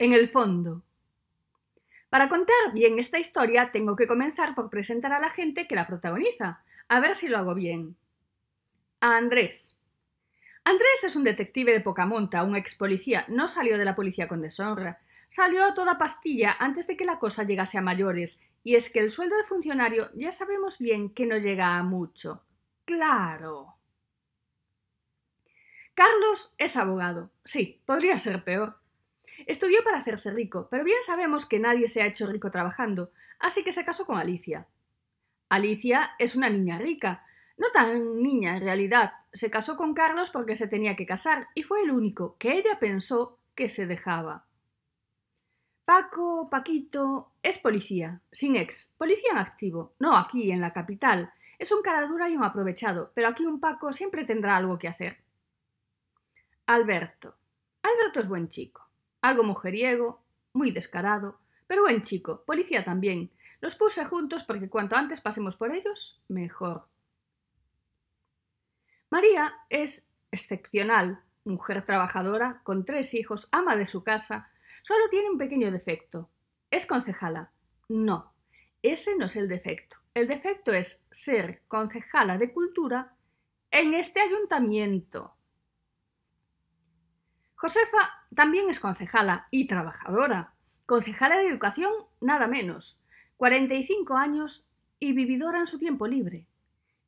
En el fondo. Para contar bien esta historia tengo que comenzar por presentar a la gente que la protagoniza. A ver si lo hago bien. A Andrés. Andrés es un detective de poca monta, un ex policía. No salió de la policía con deshonra. Salió a toda pastilla antes de que la cosa llegase a mayores. Y es que el sueldo de funcionario ya sabemos bien que no llega a mucho. Claro. Carlos es abogado. Sí, podría ser peor. Estudió para hacerse rico, pero bien sabemos que nadie se ha hecho rico trabajando, así que se casó con Alicia. Alicia es una niña rica, no tan niña en realidad, se casó con Carlos porque se tenía que casar y fue el único que ella pensó que se dejaba. Paco, Paquito, es policía, sin ex, policía en activo, no aquí, en la capital. Es un cara dura y un aprovechado, pero aquí un Paco siempre tendrá algo que hacer. Alberto. Alberto es buen chico. Algo mujeriego, muy descarado, pero buen chico, policía también. Los puse juntos porque cuanto antes pasemos por ellos, mejor. María es excepcional, mujer trabajadora, con tres hijos, ama de su casa. Solo tiene un pequeño defecto. Es concejala. No, ese no es el defecto. El defecto es ser concejala de cultura en este ayuntamiento. Josefa también es concejala y trabajadora, concejala de educación nada menos, 45 años y vividora en su tiempo libre.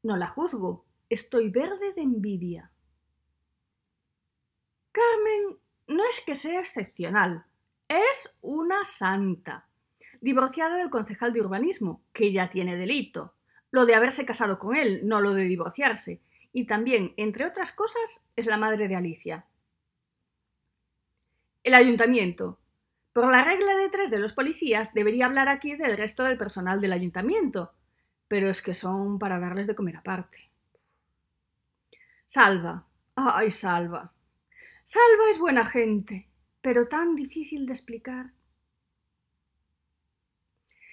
No la juzgo, estoy verde de envidia. Carmen no es que sea excepcional, es una santa, divorciada del concejal de urbanismo, que ya tiene delito, lo de haberse casado con él, no lo de divorciarse, y también, entre otras cosas, es la madre de Alicia, el ayuntamiento. Por la regla de tres de los policías, debería hablar aquí del resto del personal del ayuntamiento, pero es que son para darles de comer aparte. Salva. Ay, Salva. Salva es buena gente, pero tan difícil de explicar.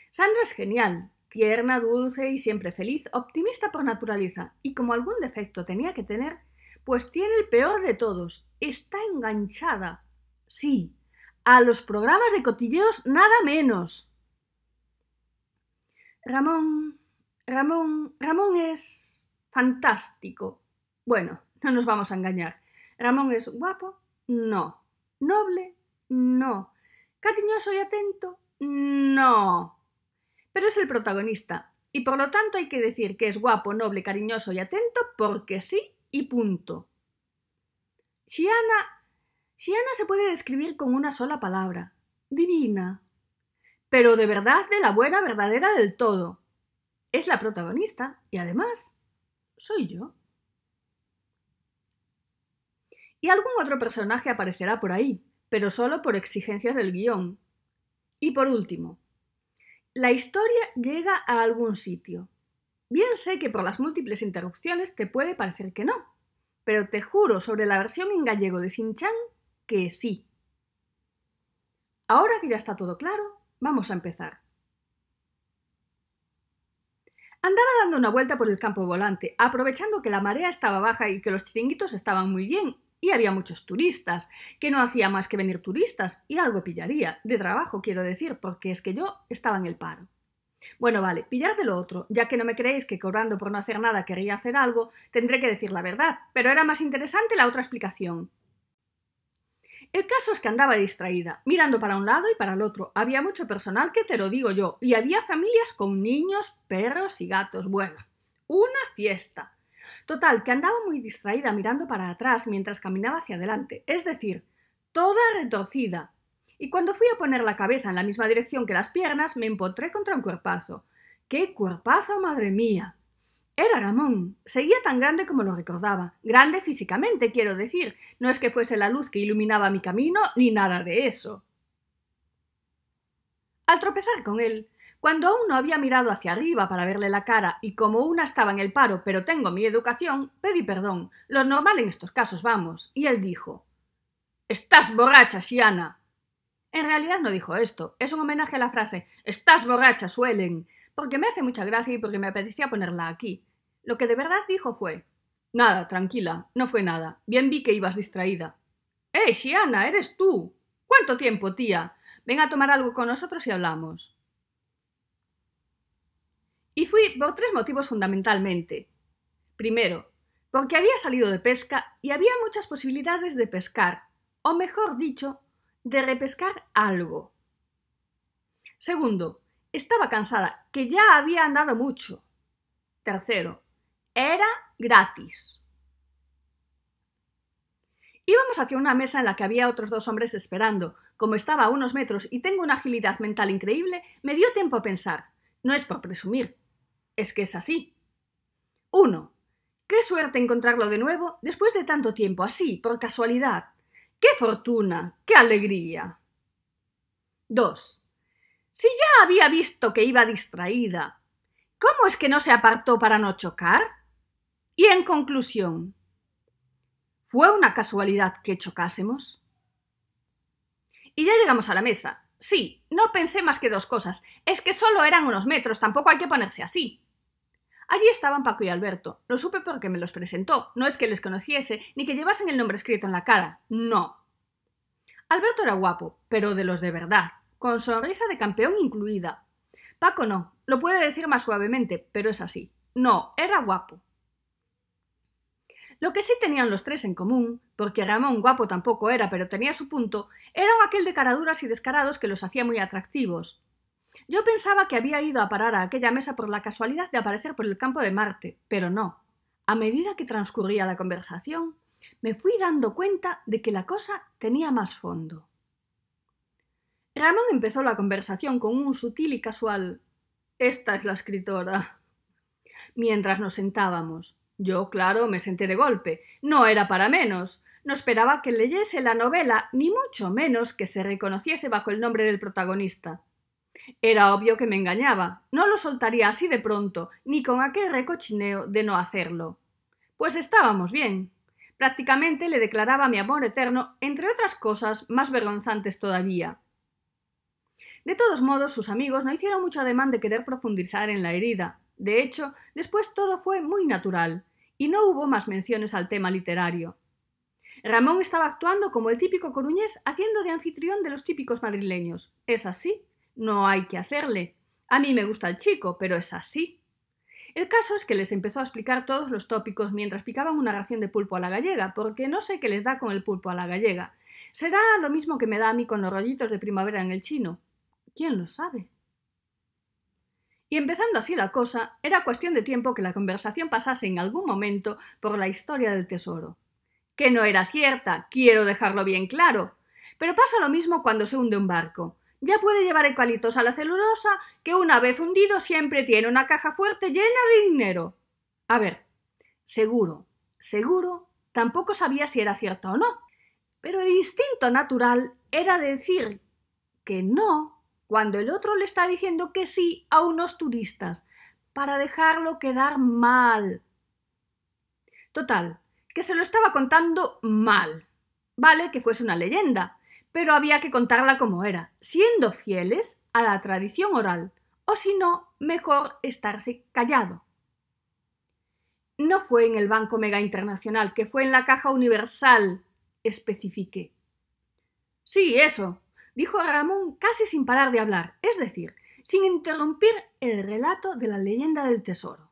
Sandra es genial, tierna, dulce y siempre feliz, optimista por naturaleza, y como algún defecto tenía que tener, pues tiene el peor de todos, está enganchada sí, a los programas de cotilleos nada menos. Ramón, Ramón, Ramón es fantástico. Bueno, no nos vamos a engañar. Ramón es guapo, no. Noble, no. Cariñoso y atento, no. Pero es el protagonista, y por lo tanto hay que decir que es guapo, noble, cariñoso y atento porque sí y punto. Si Siana se puede describir con una sola palabra, divina. Pero de verdad de la buena verdadera del todo. Es la protagonista y además soy yo. Y algún otro personaje aparecerá por ahí, pero solo por exigencias del guión. Y por último, la historia llega a algún sitio. Bien sé que por las múltiples interrupciones te puede parecer que no, pero te juro sobre la versión en gallego de Sinchan que sí. Ahora que ya está todo claro, vamos a empezar. Andaba dando una vuelta por el campo volante, aprovechando que la marea estaba baja y que los chiringuitos estaban muy bien, y había muchos turistas, que no hacía más que venir turistas, y algo pillaría, de trabajo quiero decir, porque es que yo estaba en el paro. Bueno, vale, pillar de lo otro, ya que no me creéis que cobrando por no hacer nada querría hacer algo, tendré que decir la verdad, pero era más interesante la otra explicación. El caso es que andaba distraída, mirando para un lado y para el otro. Había mucho personal que te lo digo yo, y había familias con niños, perros y gatos. Bueno, una fiesta. Total, que andaba muy distraída mirando para atrás mientras caminaba hacia adelante, es decir, toda retorcida. Y cuando fui a poner la cabeza en la misma dirección que las piernas, me empotré contra un cuerpazo. ¡Qué cuerpazo, madre mía! Era Ramón. Seguía tan grande como lo recordaba. Grande físicamente, quiero decir. No es que fuese la luz que iluminaba mi camino, ni nada de eso. Al tropezar con él, cuando aún no había mirado hacia arriba para verle la cara y como una estaba en el paro pero tengo mi educación, pedí perdón, lo normal en estos casos vamos, y él dijo Estás borracha, Siana. En realidad no dijo esto, es un homenaje a la frase Estás borracha, suelen, porque me hace mucha gracia y porque me apetecía ponerla aquí. Lo que de verdad dijo fue Nada, tranquila, no fue nada. Bien vi que ibas distraída. ¡Eh, Shiana, eres tú! ¿Cuánto tiempo, tía? Ven a tomar algo con nosotros y hablamos. Y fui por tres motivos fundamentalmente. Primero, porque había salido de pesca y había muchas posibilidades de pescar, o mejor dicho, de repescar algo. Segundo, estaba cansada, que ya había andado mucho. Tercero, era gratis. Íbamos hacia una mesa en la que había otros dos hombres esperando. Como estaba a unos metros y tengo una agilidad mental increíble, me dio tiempo a pensar. No es por presumir. Es que es así. 1. Qué suerte encontrarlo de nuevo después de tanto tiempo, así, por casualidad. ¡Qué fortuna! ¡Qué alegría! 2. Si ya había visto que iba distraída, ¿cómo es que no se apartó para no chocar? Y en conclusión, ¿fue una casualidad que chocásemos? Y ya llegamos a la mesa. Sí, no pensé más que dos cosas. Es que solo eran unos metros, tampoco hay que ponerse así. Allí estaban Paco y Alberto. Lo supe porque me los presentó. No es que les conociese, ni que llevasen el nombre escrito en la cara. No. Alberto era guapo, pero de los de verdad, con sonrisa de campeón incluida. Paco no, lo puede decir más suavemente, pero es así. No, era guapo. Lo que sí tenían los tres en común, porque Ramón guapo tampoco era, pero tenía su punto, era aquel de caraduras y descarados que los hacía muy atractivos. Yo pensaba que había ido a parar a aquella mesa por la casualidad de aparecer por el campo de Marte, pero no. A medida que transcurría la conversación, me fui dando cuenta de que la cosa tenía más fondo. Ramón empezó la conversación con un sutil y casual Esta es la escritora. mientras nos sentábamos. Yo, claro, me senté de golpe. No era para menos. No esperaba que leyese la novela, ni mucho menos que se reconociese bajo el nombre del protagonista. Era obvio que me engañaba. No lo soltaría así de pronto, ni con aquel recochineo de no hacerlo. Pues estábamos bien. Prácticamente le declaraba mi amor eterno, entre otras cosas más vergonzantes todavía. De todos modos, sus amigos no hicieron mucho ademán de querer profundizar en la herida. De hecho, después todo fue muy natural, y no hubo más menciones al tema literario. Ramón estaba actuando como el típico coruñés haciendo de anfitrión de los típicos madrileños. Es así, no hay que hacerle. A mí me gusta el chico, pero es así. El caso es que les empezó a explicar todos los tópicos mientras picaban una ración de pulpo a la gallega, porque no sé qué les da con el pulpo a la gallega. Será lo mismo que me da a mí con los rollitos de primavera en el chino. ¿Quién lo sabe? Y empezando así la cosa, era cuestión de tiempo que la conversación pasase en algún momento por la historia del tesoro. Que no era cierta, quiero dejarlo bien claro. Pero pasa lo mismo cuando se hunde un barco. Ya puede llevar ecualitos a la celulosa, que una vez hundido siempre tiene una caja fuerte llena de dinero. A ver, seguro, seguro, tampoco sabía si era cierto o no. Pero el instinto natural era decir que no, cuando el otro le está diciendo que sí a unos turistas para dejarlo quedar mal. Total, que se lo estaba contando mal. Vale que fuese una leyenda, pero había que contarla como era, siendo fieles a la tradición oral, o si no, mejor estarse callado. No fue en el Banco Mega Internacional, que fue en la Caja Universal, especifique. Sí, eso, dijo Ramón casi sin parar de hablar, es decir, sin interrumpir el relato de la leyenda del tesoro.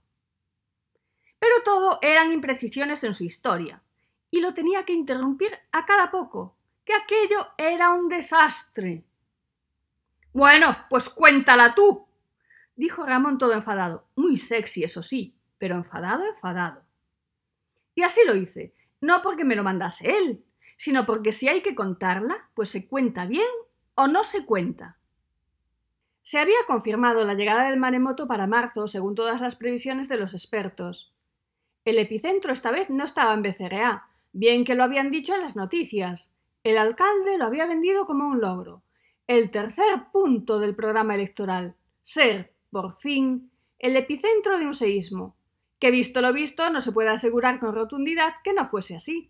Pero todo eran imprecisiones en su historia, y lo tenía que interrumpir a cada poco, que aquello era un desastre. Bueno, pues cuéntala tú, dijo Ramón todo enfadado, muy sexy, eso sí, pero enfadado, enfadado. Y así lo hice, no porque me lo mandase él, sino porque si hay que contarla, pues se cuenta bien o no se cuenta. Se había confirmado la llegada del maremoto para marzo, según todas las previsiones de los expertos. El epicentro esta vez no estaba en BCRA, bien que lo habían dicho en las noticias. El alcalde lo había vendido como un logro. El tercer punto del programa electoral. Ser, por fin, el epicentro de un seísmo. Que visto lo visto, no se puede asegurar con rotundidad que no fuese así.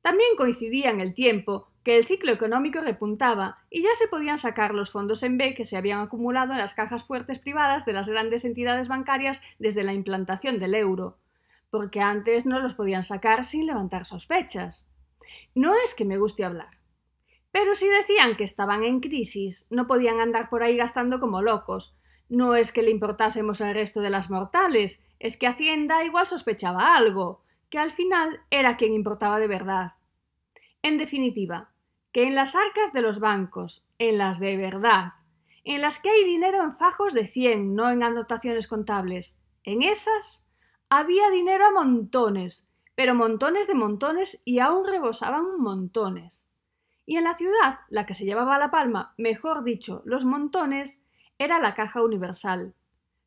También coincidía en el tiempo que el ciclo económico repuntaba y ya se podían sacar los fondos en B que se habían acumulado en las cajas fuertes privadas de las grandes entidades bancarias desde la implantación del euro, porque antes no los podían sacar sin levantar sospechas. No es que me guste hablar, pero si decían que estaban en crisis, no podían andar por ahí gastando como locos. No es que le importásemos al resto de las mortales, es que Hacienda igual sospechaba algo, que al final era quien importaba de verdad. En definitiva, que en las arcas de los bancos, en las de verdad, en las que hay dinero en fajos de 100, no en anotaciones contables, en esas había dinero a montones, pero montones de montones y aún rebosaban montones. Y en la ciudad, la que se llevaba la palma, mejor dicho, los montones, era la caja universal.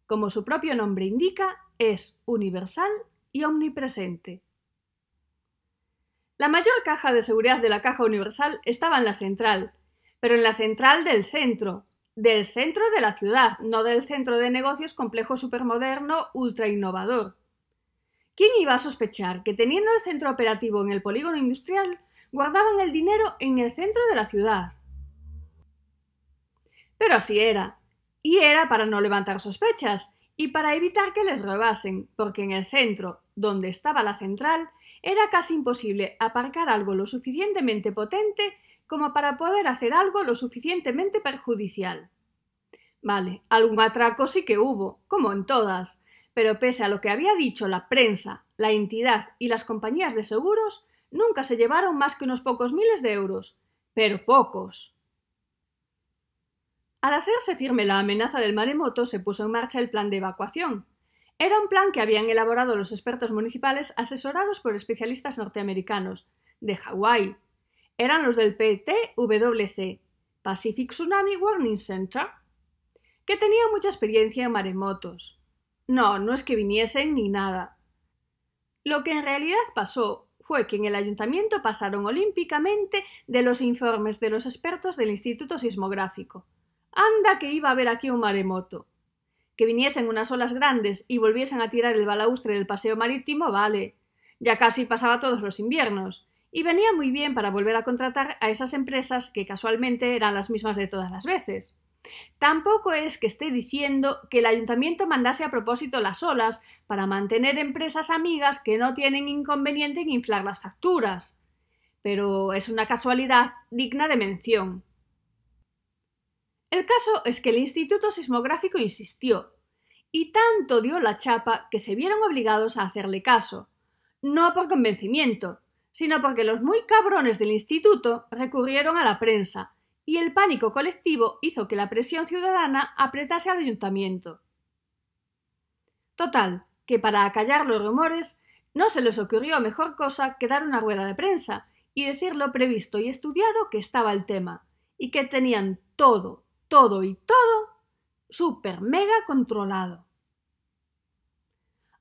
Como su propio nombre indica, es universal y omnipresente. La mayor caja de seguridad de la Caja Universal estaba en la central, pero en la central del centro, del centro de la ciudad, no del centro de negocios complejo supermoderno ultra innovador. ¿Quién iba a sospechar que teniendo el centro operativo en el polígono industrial, guardaban el dinero en el centro de la ciudad? Pero así era, y era para no levantar sospechas y para evitar que les robasen, porque en el centro, donde estaba la central, era casi imposible aparcar algo lo suficientemente potente como para poder hacer algo lo suficientemente perjudicial. Vale, algún atraco sí que hubo, como en todas, pero pese a lo que había dicho la prensa, la entidad y las compañías de seguros, nunca se llevaron más que unos pocos miles de euros, pero pocos. Al hacerse firme la amenaza del maremoto, se puso en marcha el plan de evacuación, era un plan que habían elaborado los expertos municipales asesorados por especialistas norteamericanos de Hawái. Eran los del PTWC, Pacific Tsunami Warning Center, que tenía mucha experiencia en maremotos. No, no es que viniesen ni nada. Lo que en realidad pasó fue que en el ayuntamiento pasaron olímpicamente de los informes de los expertos del Instituto Sismográfico. Anda que iba a haber aquí un maremoto que viniesen unas olas grandes y volviesen a tirar el balaustre del paseo marítimo, vale. Ya casi pasaba todos los inviernos, y venía muy bien para volver a contratar a esas empresas que casualmente eran las mismas de todas las veces. Tampoco es que esté diciendo que el ayuntamiento mandase a propósito las olas para mantener empresas amigas que no tienen inconveniente en inflar las facturas. Pero es una casualidad digna de mención. El caso es que el Instituto Sismográfico insistió, y tanto dio la chapa que se vieron obligados a hacerle caso, no por convencimiento, sino porque los muy cabrones del instituto recurrieron a la prensa, y el pánico colectivo hizo que la presión ciudadana apretase al ayuntamiento. Total, que para acallar los rumores no se les ocurrió mejor cosa que dar una rueda de prensa y decir lo previsto y estudiado que estaba el tema, y que tenían todo, todo y todo super mega controlado.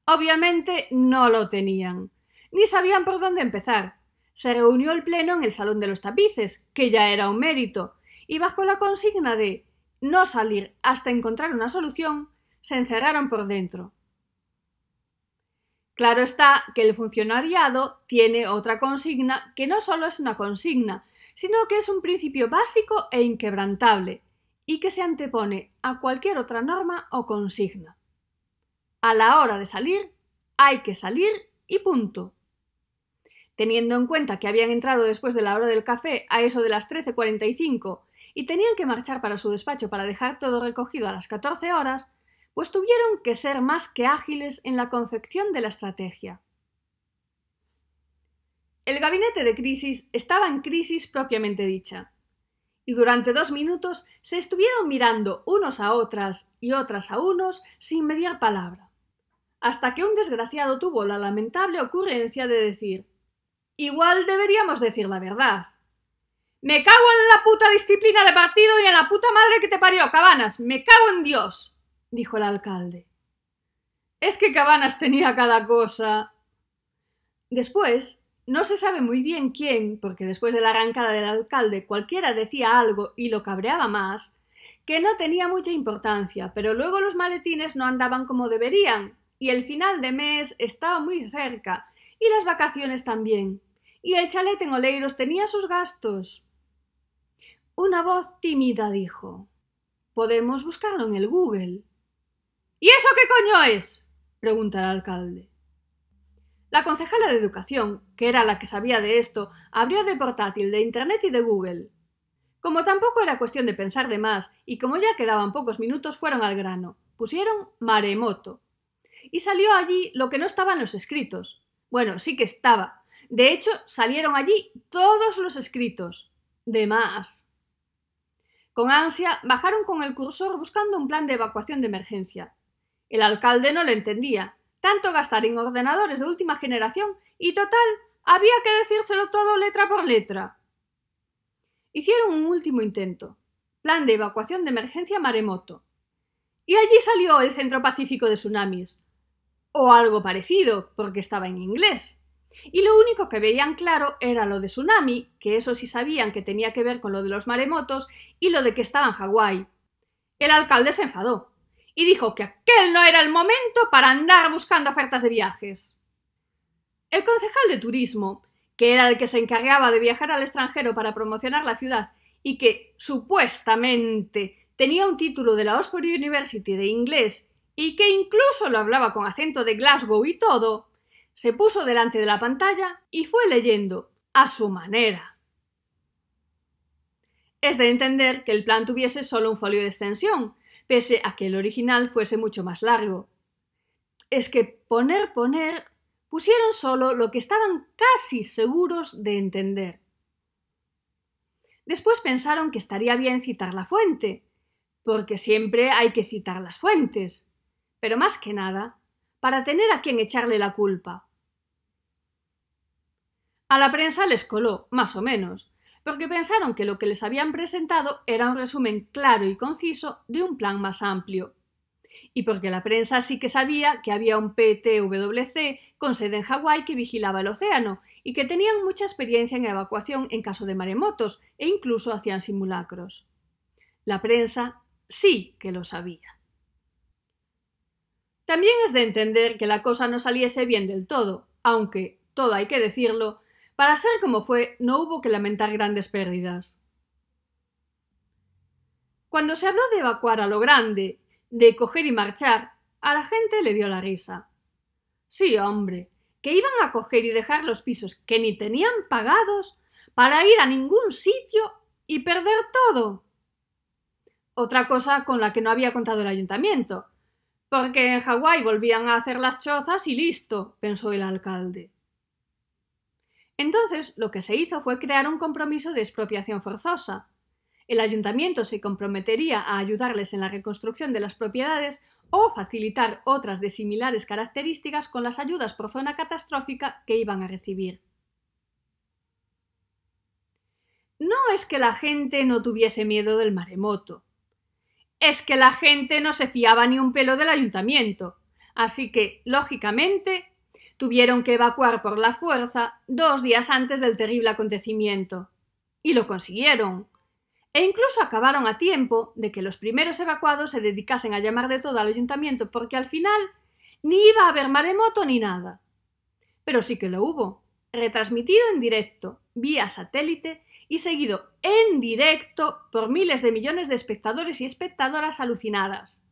Obviamente no lo tenían, ni sabían por dónde empezar. Se reunió el pleno en el Salón de los Tapices, que ya era un mérito, y bajo la consigna de no salir hasta encontrar una solución, se encerraron por dentro. Claro está que el funcionariado tiene otra consigna que no solo es una consigna, sino que es un principio básico e inquebrantable, y que se antepone a cualquier otra norma o consigna. A la hora de salir, hay que salir y punto. Teniendo en cuenta que habían entrado después de la hora del café a eso de las 13.45 y tenían que marchar para su despacho para dejar todo recogido a las 14 horas, pues tuvieron que ser más que ágiles en la confección de la estrategia. El gabinete de crisis estaba en crisis propiamente dicha y durante dos minutos se estuvieron mirando unos a otras y otras a unos sin mediar palabra, hasta que un desgraciado tuvo la lamentable ocurrencia de decir Igual deberíamos decir la verdad. Me cago en la puta disciplina de partido y en la puta madre que te parió, Cabanas. Me cago en Dios, dijo el alcalde. Es que Cabanas tenía cada cosa. Después, no se sabe muy bien quién, porque después de la arrancada del alcalde cualquiera decía algo y lo cabreaba más, que no tenía mucha importancia, pero luego los maletines no andaban como deberían, y el final de mes estaba muy cerca, y las vacaciones también, y el chalet en Oleiros tenía sus gastos. Una voz tímida dijo Podemos buscarlo en el Google. ¿Y eso qué coño es? pregunta el alcalde. La concejala de Educación, que era la que sabía de esto, abrió de portátil, de Internet y de Google. Como tampoco era cuestión de pensar de más, y como ya quedaban pocos minutos, fueron al grano. Pusieron maremoto. Y salió allí lo que no estaba en los escritos. Bueno, sí que estaba. De hecho, salieron allí todos los escritos. De más. Con ansia, bajaron con el cursor buscando un plan de evacuación de emergencia. El alcalde no lo entendía, tanto gastar en ordenadores de última generación y total, había que decírselo todo letra por letra. Hicieron un último intento, plan de evacuación de emergencia maremoto. Y allí salió el Centro Pacífico de Tsunamis, o algo parecido, porque estaba en inglés. Y lo único que veían claro era lo de tsunami, que eso sí sabían que tenía que ver con lo de los maremotos y lo de que estaba en Hawái. El alcalde se enfadó y dijo que aquel no era el momento para andar buscando ofertas de viajes. El concejal de turismo, que era el que se encargaba de viajar al extranjero para promocionar la ciudad y que supuestamente tenía un título de la Oxford University de inglés y que incluso lo hablaba con acento de Glasgow y todo, se puso delante de la pantalla y fue leyendo a su manera. Es de entender que el plan tuviese solo un folio de extensión, pese a que el original fuese mucho más largo. Es que poner poner pusieron solo lo que estaban casi seguros de entender. Después pensaron que estaría bien citar la fuente, porque siempre hay que citar las fuentes, pero más que nada, para tener a quien echarle la culpa. A la prensa les coló, más o menos, porque pensaron que lo que les habían presentado era un resumen claro y conciso de un plan más amplio. Y porque la prensa sí que sabía que había un PTWC con sede en Hawái que vigilaba el océano y que tenían mucha experiencia en evacuación en caso de maremotos e incluso hacían simulacros. La prensa sí que lo sabía. También es de entender que la cosa no saliese bien del todo, aunque, todo hay que decirlo, para ser como fue, no hubo que lamentar grandes pérdidas. Cuando se habló de evacuar a lo grande, de coger y marchar, a la gente le dio la risa. Sí, hombre, que iban a coger y dejar los pisos que ni tenían pagados para ir a ningún sitio y perder todo. Otra cosa con la que no había contado el ayuntamiento, porque en Hawái volvían a hacer las chozas y listo, pensó el alcalde. Entonces, lo que se hizo fue crear un compromiso de expropiación forzosa. El ayuntamiento se comprometería a ayudarles en la reconstrucción de las propiedades o facilitar otras de similares características con las ayudas por zona catastrófica que iban a recibir. No es que la gente no tuviese miedo del maremoto. Es que la gente no se fiaba ni un pelo del ayuntamiento. Así que, lógicamente, tuvieron que evacuar por la fuerza dos días antes del terrible acontecimiento. Y lo consiguieron. E incluso acabaron a tiempo de que los primeros evacuados se dedicasen a llamar de todo al ayuntamiento porque al final ni iba a haber maremoto ni nada. Pero sí que lo hubo, retransmitido en directo, vía satélite y seguido en directo por miles de millones de espectadores y espectadoras alucinadas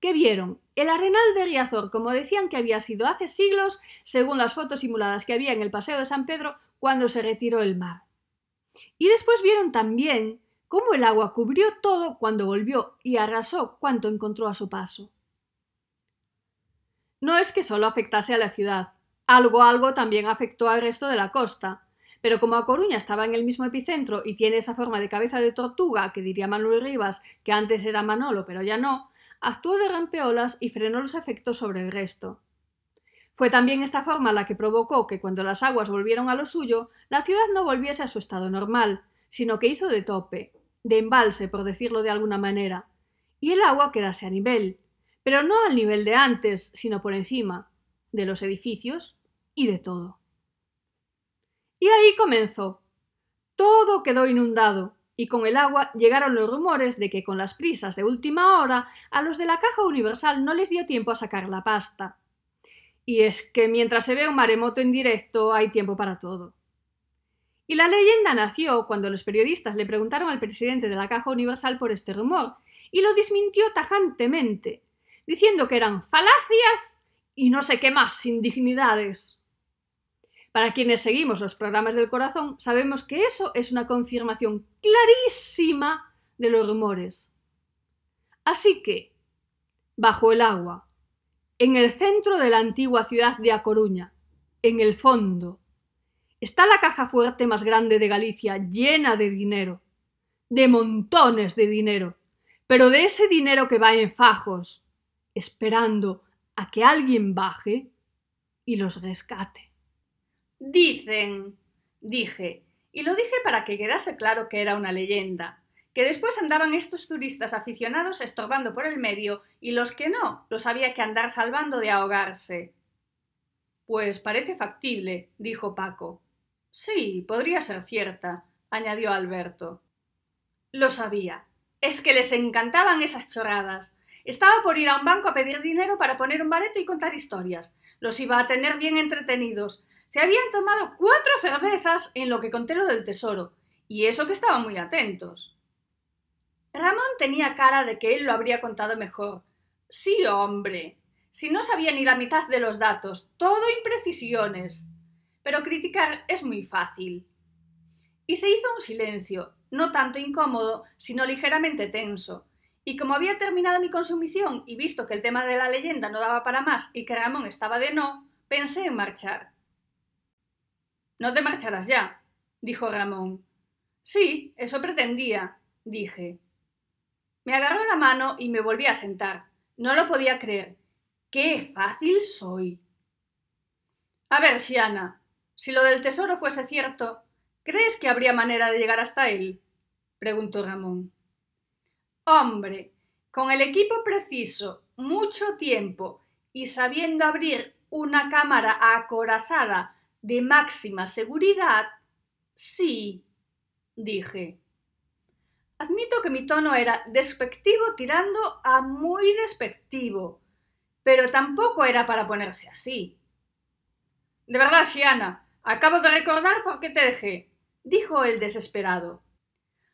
que vieron el arenal de Riazor, como decían que había sido hace siglos, según las fotos simuladas que había en el Paseo de San Pedro cuando se retiró el mar. Y después vieron también cómo el agua cubrió todo cuando volvió y arrasó cuanto encontró a su paso. No es que solo afectase a la ciudad, algo algo también afectó al resto de la costa, pero como A Coruña estaba en el mismo epicentro y tiene esa forma de cabeza de tortuga que diría Manuel Rivas, que antes era Manolo pero ya no, actuó de rampeolas y frenó los efectos sobre el resto. Fue también esta forma la que provocó que cuando las aguas volvieron a lo suyo, la ciudad no volviese a su estado normal, sino que hizo de tope, de embalse, por decirlo de alguna manera, y el agua quedase a nivel, pero no al nivel de antes, sino por encima, de los edificios y de todo. Y ahí comenzó. Todo quedó inundado, y con el agua llegaron los rumores de que con las prisas de última hora a los de la Caja Universal no les dio tiempo a sacar la pasta. Y es que mientras se ve un maremoto en directo hay tiempo para todo. Y la leyenda nació cuando los periodistas le preguntaron al presidente de la Caja Universal por este rumor, y lo desmintió tajantemente, diciendo que eran falacias y no sé qué más indignidades. Para quienes seguimos los programas del corazón, sabemos que eso es una confirmación clarísima de los rumores. Así que, bajo el agua, en el centro de la antigua ciudad de A Coruña, en el fondo, está la caja fuerte más grande de Galicia, llena de dinero, de montones de dinero, pero de ese dinero que va en fajos, esperando a que alguien baje y los rescate. Dicen, dije, y lo dije para que quedase claro que era una leyenda, que después andaban estos turistas aficionados estorbando por el medio y los que no, los había que andar salvando de ahogarse. Pues parece factible, dijo Paco. Sí, podría ser cierta, añadió Alberto. Lo sabía. Es que les encantaban esas chorradas. Estaba por ir a un banco a pedir dinero para poner un bareto y contar historias. Los iba a tener bien entretenidos, se habían tomado cuatro cervezas en lo que conté lo del tesoro, y eso que estaban muy atentos. Ramón tenía cara de que él lo habría contado mejor. Sí, hombre. Si no sabía ni la mitad de los datos, todo imprecisiones. Pero criticar es muy fácil. Y se hizo un silencio, no tanto incómodo, sino ligeramente tenso. Y como había terminado mi consumición y visto que el tema de la leyenda no daba para más y que Ramón estaba de no, pensé en marchar. No te marcharás ya, dijo Ramón. Sí, eso pretendía, dije. Me agarró la mano y me volví a sentar. No lo podía creer. ¡Qué fácil soy! A ver, Siana, si lo del tesoro fuese cierto, ¿crees que habría manera de llegar hasta él? preguntó Ramón. Hombre, con el equipo preciso, mucho tiempo y sabiendo abrir una cámara acorazada de máxima seguridad, sí, dije. Admito que mi tono era despectivo tirando a muy despectivo, pero tampoco era para ponerse así. De verdad, Siana, acabo de recordar por qué te dejé, dijo el desesperado.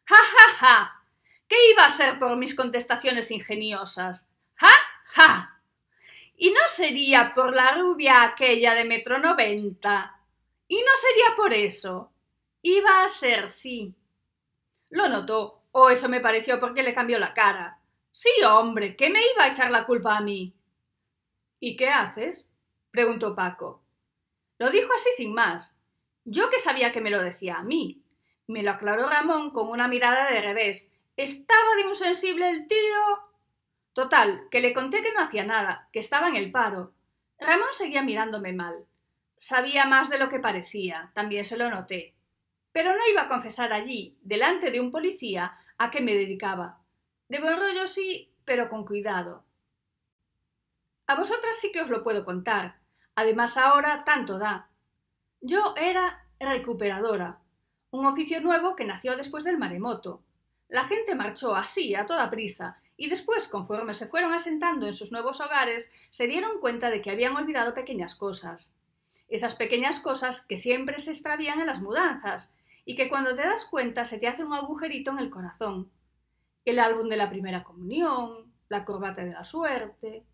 ¡Ja, ja, ja! ¿Qué iba a ser por mis contestaciones ingeniosas? ¡Ja, ja! ¿Y no sería por la rubia aquella de metro noventa y no sería por eso. Iba a ser sí. Lo notó, o oh, eso me pareció porque le cambió la cara. Sí, hombre, que me iba a echar la culpa a mí? ¿Y qué haces? preguntó Paco. Lo dijo así sin más. Yo que sabía que me lo decía a mí. Me lo aclaró Ramón con una mirada de revés. Estaba de un sensible el tío. Total, que le conté que no hacía nada, que estaba en el paro. Ramón seguía mirándome mal sabía más de lo que parecía, también se lo noté. Pero no iba a confesar allí, delante de un policía, a qué me dedicaba. De buen rollo sí, pero con cuidado. A vosotras sí que os lo puedo contar. Además ahora tanto da. Yo era recuperadora, un oficio nuevo que nació después del maremoto. La gente marchó así, a toda prisa, y después, conforme se fueron asentando en sus nuevos hogares, se dieron cuenta de que habían olvidado pequeñas cosas esas pequeñas cosas que siempre se extravían en las mudanzas y que cuando te das cuenta se te hace un agujerito en el corazón. El álbum de la primera comunión, la corbata de la suerte.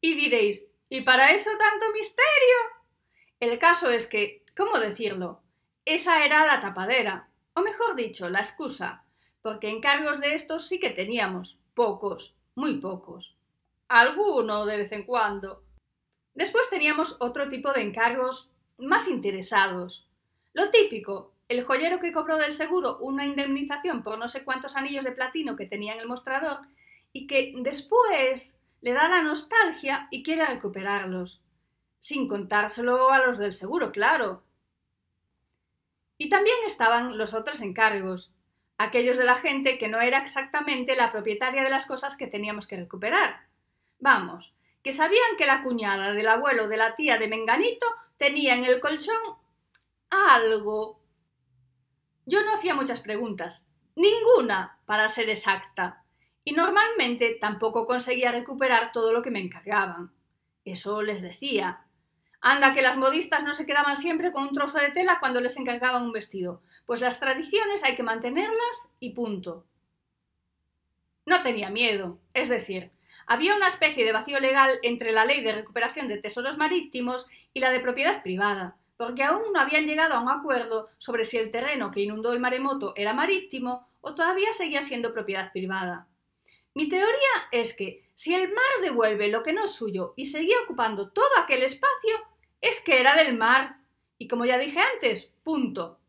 Y diréis, ¿y para eso tanto misterio? El caso es que, ¿cómo decirlo? Esa era la tapadera, o mejor dicho, la excusa, porque encargos de estos sí que teníamos, pocos, muy pocos. Alguno de vez en cuando Después teníamos otro tipo de encargos más interesados. Lo típico, el joyero que cobró del seguro una indemnización por no sé cuántos anillos de platino que tenía en el mostrador y que después le da la nostalgia y quiere recuperarlos. Sin contárselo a los del seguro, claro. Y también estaban los otros encargos, aquellos de la gente que no era exactamente la propietaria de las cosas que teníamos que recuperar. Vamos, que sabían que la cuñada del abuelo de la tía de Menganito tenía en el colchón algo. Yo no hacía muchas preguntas, ninguna, para ser exacta, y normalmente tampoco conseguía recuperar todo lo que me encargaban. Eso les decía. Anda, que las modistas no se quedaban siempre con un trozo de tela cuando les encargaban un vestido. Pues las tradiciones hay que mantenerlas y punto. No tenía miedo, es decir, había una especie de vacío legal entre la ley de recuperación de tesoros marítimos y la de propiedad privada, porque aún no habían llegado a un acuerdo sobre si el terreno que inundó el maremoto era marítimo o todavía seguía siendo propiedad privada. Mi teoría es que si el mar devuelve lo que no es suyo y seguía ocupando todo aquel espacio, es que era del mar. Y como ya dije antes, punto.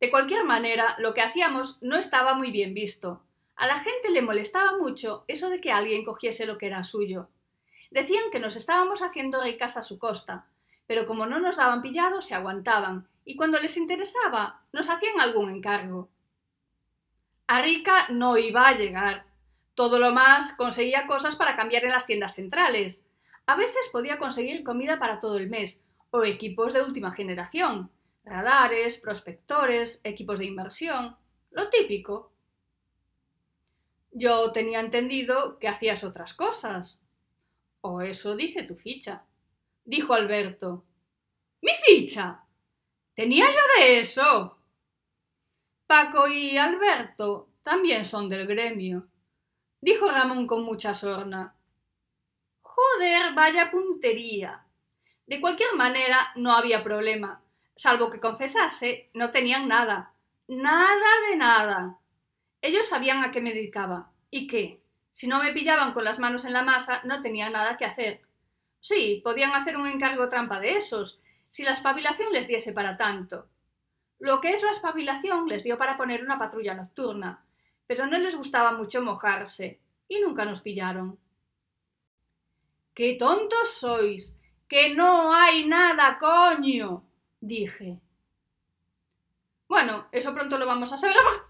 De cualquier manera, lo que hacíamos no estaba muy bien visto. A la gente le molestaba mucho eso de que alguien cogiese lo que era suyo. Decían que nos estábamos haciendo ricas a su costa, pero como no nos daban pillado, se aguantaban, y cuando les interesaba, nos hacían algún encargo. A rica no iba a llegar. Todo lo más conseguía cosas para cambiar en las tiendas centrales. A veces podía conseguir comida para todo el mes, o equipos de última generación, radares, prospectores, equipos de inversión, lo típico. Yo tenía entendido que hacías otras cosas. O eso dice tu ficha. Dijo Alberto. ¡Mi ficha! ¡Tenía yo de eso! Paco y Alberto también son del gremio. Dijo Ramón con mucha sorna. Joder, vaya puntería. De cualquier manera, no había problema. Salvo que confesase, no tenían nada. Nada de nada. Ellos sabían a qué me dedicaba y que, si no me pillaban con las manos en la masa, no tenía nada que hacer. Sí, podían hacer un encargo trampa de esos, si la espabilación les diese para tanto. Lo que es la espabilación les dio para poner una patrulla nocturna, pero no les gustaba mucho mojarse, y nunca nos pillaron. ¡Qué tontos sois! ¡Que no hay nada, coño! dije. Bueno, eso pronto lo vamos a saber.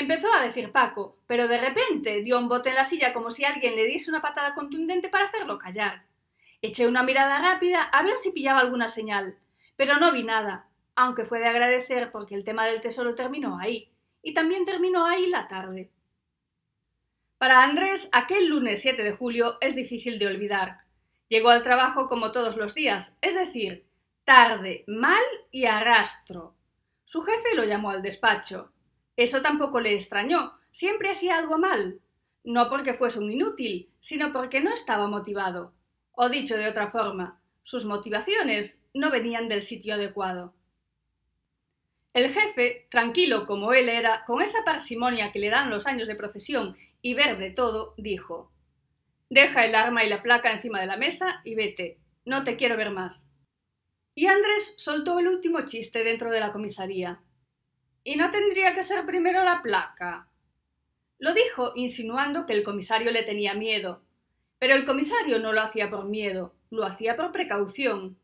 Empezó a decir Paco, pero de repente dio un bote en la silla como si alguien le diese una patada contundente para hacerlo callar. Eché una mirada rápida a ver si pillaba alguna señal, pero no vi nada, aunque fue de agradecer porque el tema del tesoro terminó ahí, y también terminó ahí la tarde. Para Andrés, aquel lunes 7 de julio es difícil de olvidar. Llegó al trabajo como todos los días, es decir, tarde, mal y arrastro. Su jefe lo llamó al despacho. Eso tampoco le extrañó. Siempre hacía algo mal. No porque fuese un inútil, sino porque no estaba motivado. O dicho de otra forma, sus motivaciones no venían del sitio adecuado. El jefe, tranquilo como él era, con esa parsimonia que le dan los años de profesión y ver de todo, dijo Deja el arma y la placa encima de la mesa y vete. No te quiero ver más. Y Andrés soltó el último chiste dentro de la comisaría. ¿Y no tendría que ser primero la placa? Lo dijo insinuando que el comisario le tenía miedo, pero el comisario no lo hacía por miedo, lo hacía por precaución.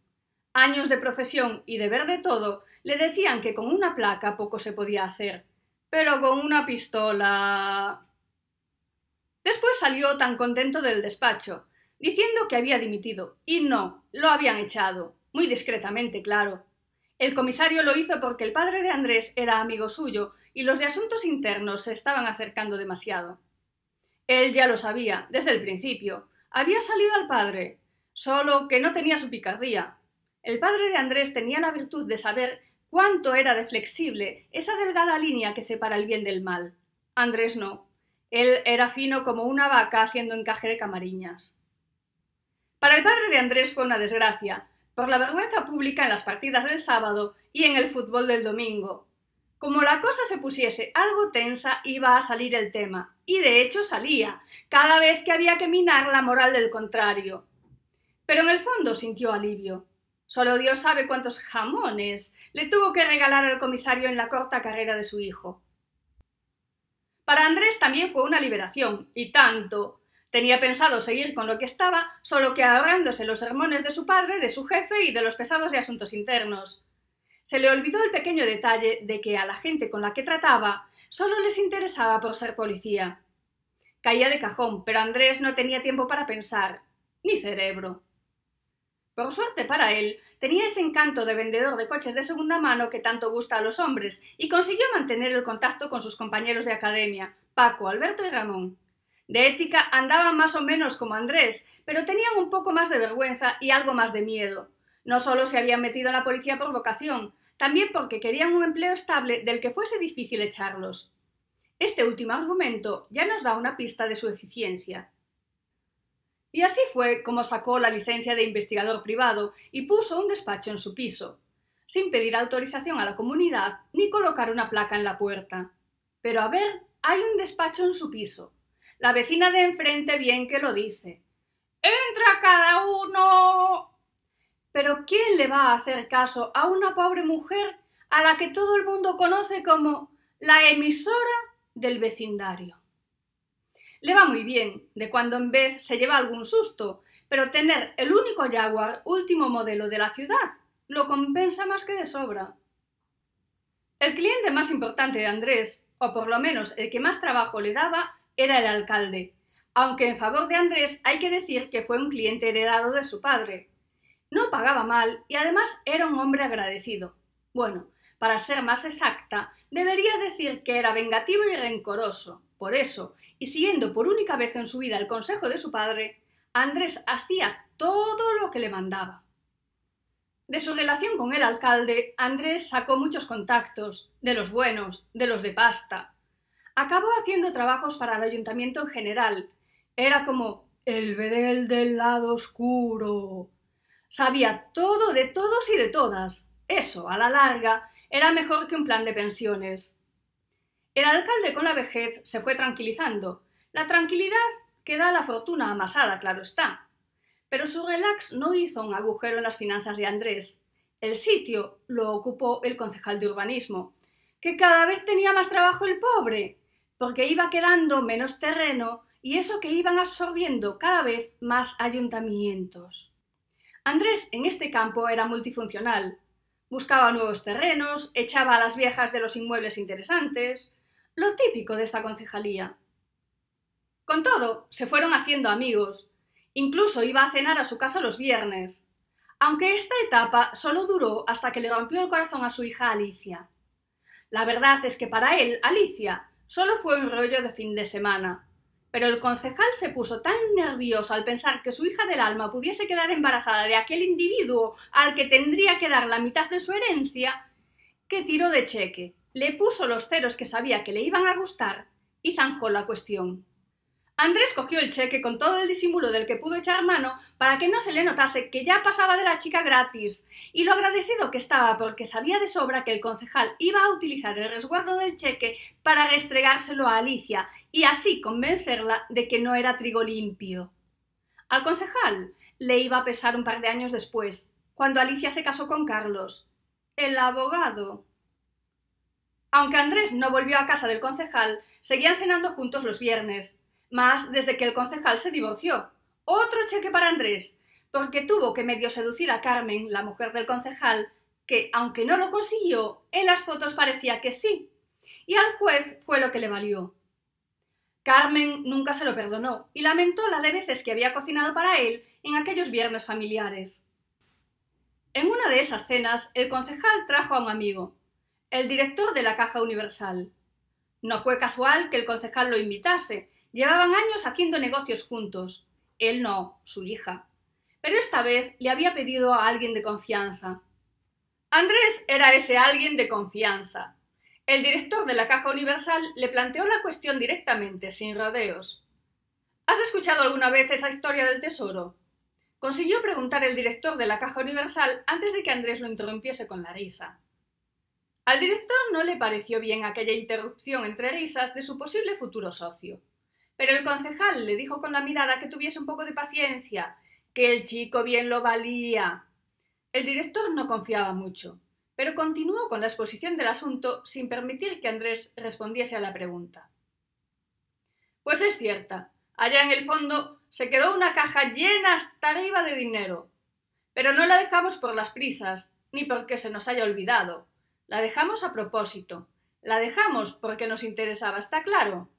Años de profesión y de ver de todo le decían que con una placa poco se podía hacer, pero con una pistola. Después salió tan contento del despacho, diciendo que había dimitido, y no, lo habían echado, muy discretamente, claro, el comisario lo hizo porque el padre de Andrés era amigo suyo y los de asuntos internos se estaban acercando demasiado. Él ya lo sabía, desde el principio. Había salido al padre, solo que no tenía su picardía. El padre de Andrés tenía la virtud de saber cuánto era de flexible esa delgada línea que separa el bien del mal. Andrés no. Él era fino como una vaca haciendo encaje de camariñas. Para el padre de Andrés fue una desgracia, por la vergüenza pública en las partidas del sábado y en el fútbol del domingo. Como la cosa se pusiese algo tensa, iba a salir el tema, y de hecho salía, cada vez que había que minar la moral del contrario. Pero en el fondo sintió alivio. Solo Dios sabe cuántos jamones le tuvo que regalar al comisario en la corta carrera de su hijo. Para Andrés también fue una liberación, y tanto, Tenía pensado seguir con lo que estaba, solo que ahorrándose los sermones de su padre, de su jefe y de los pesados de asuntos internos. Se le olvidó el pequeño detalle de que a la gente con la que trataba solo les interesaba por ser policía. Caía de cajón, pero Andrés no tenía tiempo para pensar, ni cerebro. Por suerte para él, tenía ese encanto de vendedor de coches de segunda mano que tanto gusta a los hombres y consiguió mantener el contacto con sus compañeros de academia, Paco, Alberto y Ramón. De ética andaban más o menos como Andrés, pero tenían un poco más de vergüenza y algo más de miedo. No solo se habían metido en la policía por vocación, también porque querían un empleo estable del que fuese difícil echarlos. Este último argumento ya nos da una pista de su eficiencia. Y así fue como sacó la licencia de investigador privado y puso un despacho en su piso, sin pedir autorización a la comunidad ni colocar una placa en la puerta. Pero a ver, hay un despacho en su piso. La vecina de enfrente bien que lo dice. Entra cada uno. Pero ¿quién le va a hacer caso a una pobre mujer a la que todo el mundo conoce como la emisora del vecindario? Le va muy bien, de cuando en vez se lleva algún susto, pero tener el único Jaguar último modelo de la ciudad lo compensa más que de sobra. El cliente más importante de Andrés, o por lo menos el que más trabajo le daba, era el alcalde, aunque en favor de Andrés hay que decir que fue un cliente heredado de su padre. No pagaba mal y además era un hombre agradecido. Bueno, para ser más exacta, debería decir que era vengativo y rencoroso. Por eso, y siguiendo por única vez en su vida el consejo de su padre, Andrés hacía todo lo que le mandaba. De su relación con el alcalde, Andrés sacó muchos contactos, de los buenos, de los de pasta, Acabó haciendo trabajos para el ayuntamiento en general. Era como el bedel del lado oscuro. Sabía todo de todos y de todas. Eso, a la larga, era mejor que un plan de pensiones. El alcalde con la vejez se fue tranquilizando. La tranquilidad que da la fortuna amasada, claro está. Pero su relax no hizo un agujero en las finanzas de Andrés. El sitio lo ocupó el concejal de urbanismo, que cada vez tenía más trabajo el pobre porque iba quedando menos terreno y eso que iban absorbiendo cada vez más ayuntamientos. Andrés en este campo era multifuncional. Buscaba nuevos terrenos, echaba a las viejas de los inmuebles interesantes, lo típico de esta concejalía. Con todo, se fueron haciendo amigos. Incluso iba a cenar a su casa los viernes. Aunque esta etapa solo duró hasta que le rompió el corazón a su hija Alicia. La verdad es que para él, Alicia Solo fue un rollo de fin de semana. Pero el concejal se puso tan nervioso al pensar que su hija del alma pudiese quedar embarazada de aquel individuo al que tendría que dar la mitad de su herencia, que tiró de cheque, le puso los ceros que sabía que le iban a gustar y zanjó la cuestión. Andrés cogió el cheque con todo el disimulo del que pudo echar mano para que no se le notase que ya pasaba de la chica gratis, y lo agradecido que estaba porque sabía de sobra que el concejal iba a utilizar el resguardo del cheque para restregárselo a Alicia y así convencerla de que no era trigo limpio. Al concejal le iba a pesar un par de años después, cuando Alicia se casó con Carlos, el abogado. Aunque Andrés no volvió a casa del concejal, seguían cenando juntos los viernes, más desde que el concejal se divorció. Otro cheque para Andrés, porque tuvo que medio seducir a Carmen, la mujer del concejal, que, aunque no lo consiguió, en las fotos parecía que sí. Y al juez fue lo que le valió. Carmen nunca se lo perdonó y lamentó la de veces que había cocinado para él en aquellos viernes familiares. En una de esas cenas, el concejal trajo a un amigo, el director de la Caja Universal. No fue casual que el concejal lo invitase, Llevaban años haciendo negocios juntos. Él no, su hija. Pero esta vez le había pedido a alguien de confianza. Andrés era ese alguien de confianza. El director de la Caja Universal le planteó la cuestión directamente, sin rodeos. ¿Has escuchado alguna vez esa historia del tesoro? Consiguió preguntar el director de la Caja Universal antes de que Andrés lo interrumpiese con la risa. Al director no le pareció bien aquella interrupción entre risas de su posible futuro socio. Pero el concejal le dijo con la mirada que tuviese un poco de paciencia, que el chico bien lo valía. El director no confiaba mucho, pero continuó con la exposición del asunto sin permitir que Andrés respondiese a la pregunta. Pues es cierta, allá en el fondo se quedó una caja llena hasta arriba de dinero, pero no la dejamos por las prisas, ni porque se nos haya olvidado. La dejamos a propósito. La dejamos porque nos interesaba, está claro.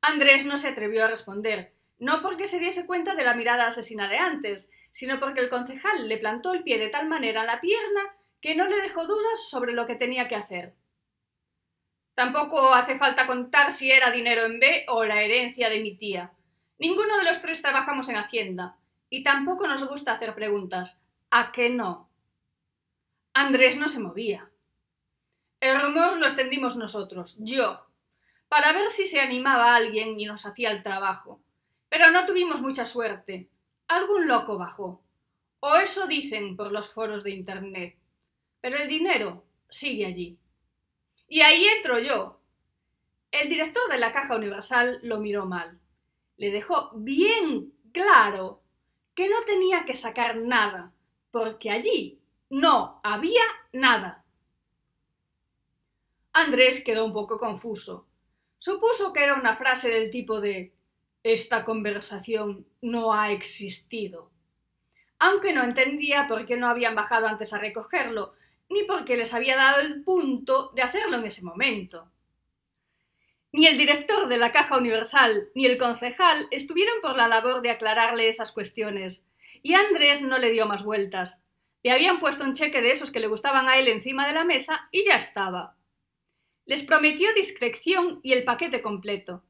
Andrés no se atrevió a responder, no porque se diese cuenta de la mirada asesina de antes, sino porque el concejal le plantó el pie de tal manera en la pierna que no le dejó dudas sobre lo que tenía que hacer. Tampoco hace falta contar si era dinero en B o la herencia de mi tía. Ninguno de los tres trabajamos en Hacienda, y tampoco nos gusta hacer preguntas. ¿A qué no? Andrés no se movía. El rumor lo extendimos nosotros, yo, para ver si se animaba alguien y nos hacía el trabajo. Pero no tuvimos mucha suerte. Algún loco bajó. O eso dicen por los foros de Internet. Pero el dinero sigue allí. Y ahí entro yo. El director de la Caja Universal lo miró mal. Le dejó bien claro que no tenía que sacar nada, porque allí no había nada. Andrés quedó un poco confuso. Supuso que era una frase del tipo de Esta conversación no ha existido. Aunque no entendía por qué no habían bajado antes a recogerlo, ni por qué les había dado el punto de hacerlo en ese momento. Ni el director de la Caja Universal ni el concejal estuvieron por la labor de aclararle esas cuestiones, y Andrés no le dio más vueltas. Le habían puesto un cheque de esos que le gustaban a él encima de la mesa y ya estaba. Les prometió discreción y el paquete completo.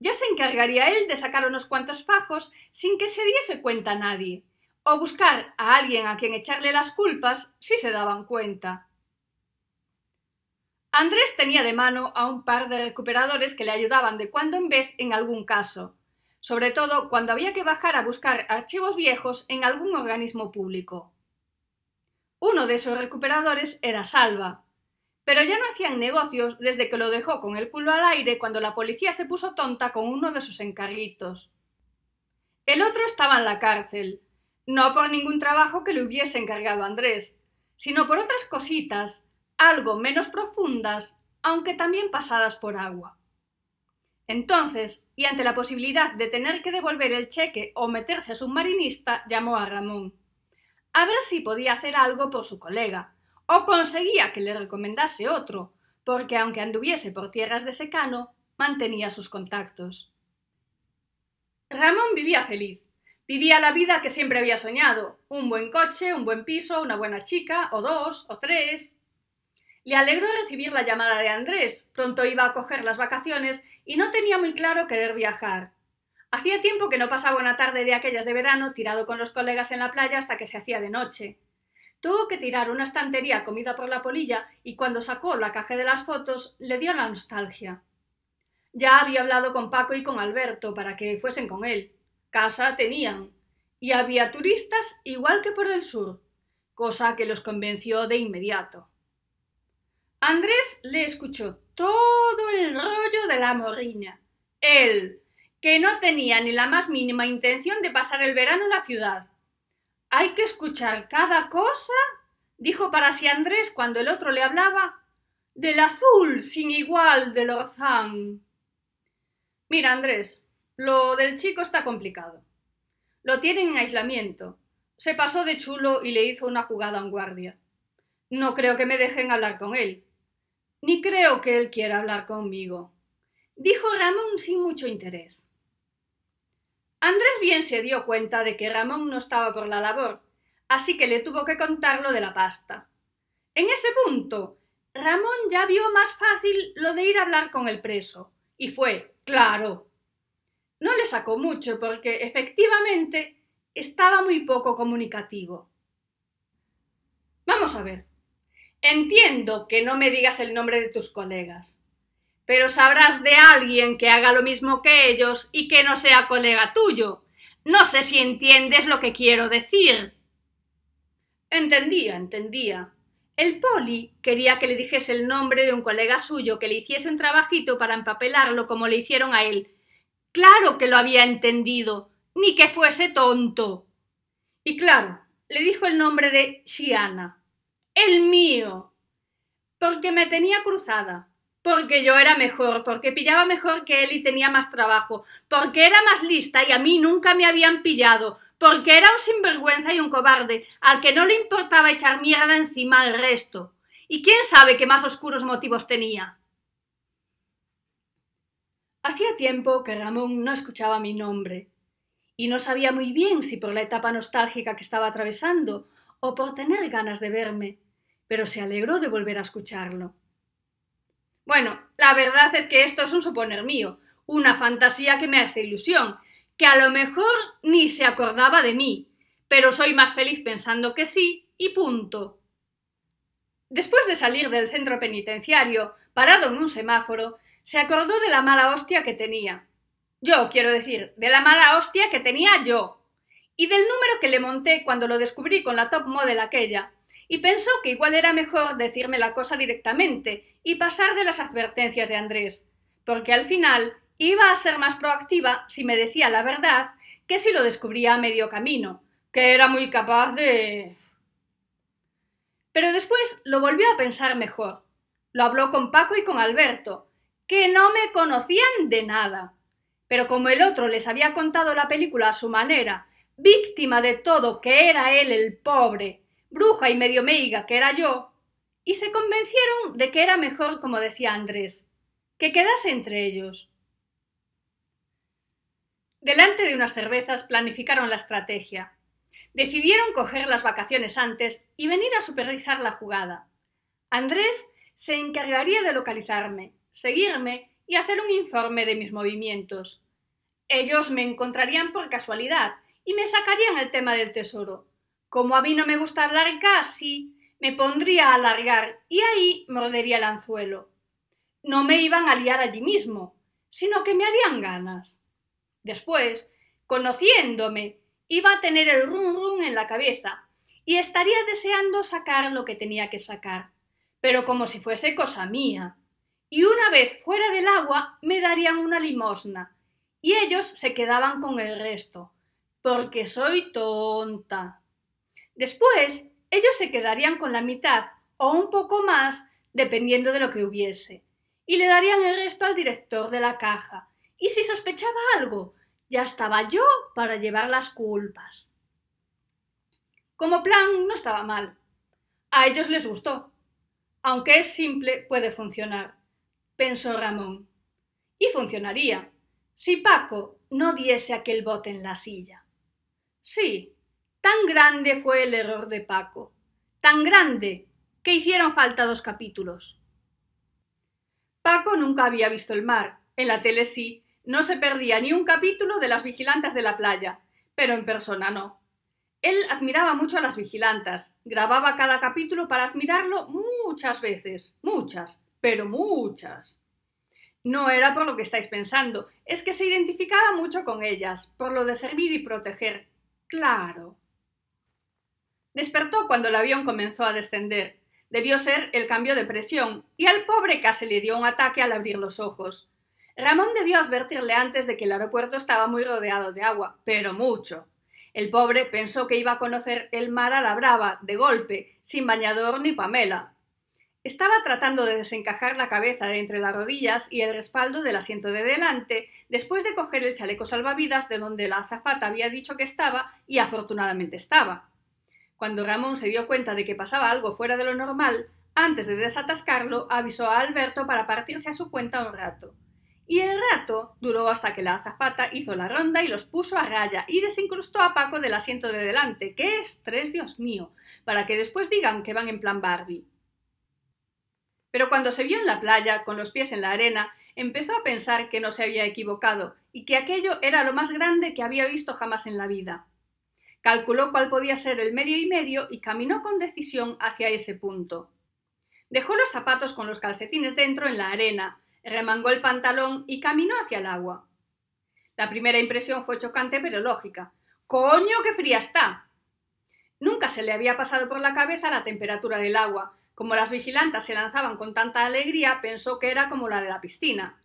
Ya se encargaría él de sacar unos cuantos fajos sin que se diese cuenta a nadie, o buscar a alguien a quien echarle las culpas si se daban cuenta. Andrés tenía de mano a un par de recuperadores que le ayudaban de cuando en vez en algún caso, sobre todo cuando había que bajar a buscar archivos viejos en algún organismo público. Uno de esos recuperadores era Salva, pero ya no hacían negocios desde que lo dejó con el culo al aire cuando la policía se puso tonta con uno de sus encarguitos. El otro estaba en la cárcel, no por ningún trabajo que le hubiese encargado Andrés, sino por otras cositas, algo menos profundas, aunque también pasadas por agua. Entonces, y ante la posibilidad de tener que devolver el cheque o meterse a submarinista, llamó a Ramón. A ver si podía hacer algo por su colega, o conseguía que le recomendase otro, porque aunque anduviese por tierras de secano, mantenía sus contactos. Ramón vivía feliz. Vivía la vida que siempre había soñado. Un buen coche, un buen piso, una buena chica, o dos, o tres. Le alegró recibir la llamada de Andrés. Pronto iba a coger las vacaciones y no tenía muy claro querer viajar. Hacía tiempo que no pasaba una tarde de aquellas de verano tirado con los colegas en la playa hasta que se hacía de noche. Tuvo que tirar una estantería comida por la polilla y cuando sacó la caja de las fotos le dio la nostalgia. Ya había hablado con Paco y con Alberto para que fuesen con él. Casa tenían. Y había turistas igual que por el sur, cosa que los convenció de inmediato. Andrés le escuchó todo el rollo de la morriña. Él, que no tenía ni la más mínima intención de pasar el verano en la ciudad, hay que escuchar cada cosa, dijo para sí Andrés cuando el otro le hablaba, del azul sin igual de orzán. Mira, Andrés, lo del chico está complicado. Lo tienen en aislamiento. Se pasó de chulo y le hizo una jugada a un guardia. No creo que me dejen hablar con él. Ni creo que él quiera hablar conmigo. Dijo Ramón sin mucho interés. Andrés bien se dio cuenta de que Ramón no estaba por la labor, así que le tuvo que contar lo de la pasta. En ese punto, Ramón ya vio más fácil lo de ir a hablar con el preso, y fue, claro. No le sacó mucho porque efectivamente estaba muy poco comunicativo. Vamos a ver. Entiendo que no me digas el nombre de tus colegas, pero sabrás de alguien que haga lo mismo que ellos y que no sea colega tuyo. No sé si entiendes lo que quiero decir. Entendía, entendía. El poli quería que le dijese el nombre de un colega suyo que le hiciese un trabajito para empapelarlo como le hicieron a él. Claro que lo había entendido, ni que fuese tonto. Y claro, le dijo el nombre de Siana. El mío. Porque me tenía cruzada porque yo era mejor, porque pillaba mejor que él y tenía más trabajo, porque era más lista y a mí nunca me habían pillado, porque era un sinvergüenza y un cobarde, al que no le importaba echar mierda encima al resto. Y quién sabe qué más oscuros motivos tenía. Hacía tiempo que Ramón no escuchaba mi nombre, y no sabía muy bien si por la etapa nostálgica que estaba atravesando o por tener ganas de verme, pero se alegró de volver a escucharlo. Bueno, la verdad es que esto es un suponer mío, una fantasía que me hace ilusión, que a lo mejor ni se acordaba de mí, pero soy más feliz pensando que sí y punto. Después de salir del centro penitenciario, parado en un semáforo, se acordó de la mala hostia que tenía. Yo, quiero decir, de la mala hostia que tenía yo. Y del número que le monté cuando lo descubrí con la top model aquella. Y pensó que igual era mejor decirme la cosa directamente y pasar de las advertencias de Andrés, porque al final iba a ser más proactiva si me decía la verdad que si lo descubría a medio camino, que era muy capaz de... Pero después lo volvió a pensar mejor. Lo habló con Paco y con Alberto, que no me conocían de nada. Pero como el otro les había contado la película a su manera, víctima de todo que era él el pobre, bruja y medio meiga que era yo, y se convencieron de que era mejor, como decía Andrés, que quedase entre ellos. Delante de unas cervezas planificaron la estrategia. Decidieron coger las vacaciones antes y venir a supervisar la jugada. Andrés se encargaría de localizarme, seguirme y hacer un informe de mis movimientos. Ellos me encontrarían por casualidad y me sacarían el tema del tesoro. Como a mí no me gusta hablar casi, me pondría a alargar y ahí mordería el anzuelo. No me iban a liar allí mismo, sino que me harían ganas. Después, conociéndome, iba a tener el rum rum en la cabeza y estaría deseando sacar lo que tenía que sacar, pero como si fuese cosa mía. Y una vez fuera del agua me darían una limosna y ellos se quedaban con el resto, porque soy tonta. Después ellos se quedarían con la mitad o un poco más, dependiendo de lo que hubiese, y le darían el resto al director de la caja. Y si sospechaba algo, ya estaba yo para llevar las culpas. Como plan, no estaba mal. A ellos les gustó. Aunque es simple, puede funcionar, pensó Ramón. Y funcionaría, si Paco no diese aquel bote en la silla. Sí, Tan grande fue el error de Paco, tan grande, que hicieron falta dos capítulos. Paco nunca había visto el mar, en la tele sí, no se perdía ni un capítulo de las vigilantes de la playa, pero en persona no. Él admiraba mucho a las vigilantas, grababa cada capítulo para admirarlo muchas veces, muchas, pero muchas. No era por lo que estáis pensando, es que se identificaba mucho con ellas, por lo de servir y proteger. Claro. Despertó cuando el avión comenzó a descender. Debió ser el cambio de presión, y al pobre casi le dio un ataque al abrir los ojos. Ramón debió advertirle antes de que el aeropuerto estaba muy rodeado de agua, pero mucho. El pobre pensó que iba a conocer el mar a la brava, de golpe, sin bañador ni pamela. Estaba tratando de desencajar la cabeza de entre las rodillas y el respaldo del asiento de delante, después de coger el chaleco salvavidas de donde la azafata había dicho que estaba y afortunadamente estaba. Cuando Ramón se dio cuenta de que pasaba algo fuera de lo normal, antes de desatascarlo, avisó a Alberto para partirse a su cuenta un rato. Y el rato duró hasta que la azafata hizo la ronda y los puso a raya y desincrustó a Paco del asiento de delante. ¡Qué estrés, Dios mío! Para que después digan que van en plan Barbie. Pero cuando se vio en la playa, con los pies en la arena, empezó a pensar que no se había equivocado y que aquello era lo más grande que había visto jamás en la vida. Calculó cuál podía ser el medio y medio y caminó con decisión hacia ese punto. Dejó los zapatos con los calcetines dentro en la arena, remangó el pantalón y caminó hacia el agua. La primera impresión fue chocante pero lógica. ¡Coño, qué fría está! Nunca se le había pasado por la cabeza la temperatura del agua. Como las vigilantes se lanzaban con tanta alegría, pensó que era como la de la piscina.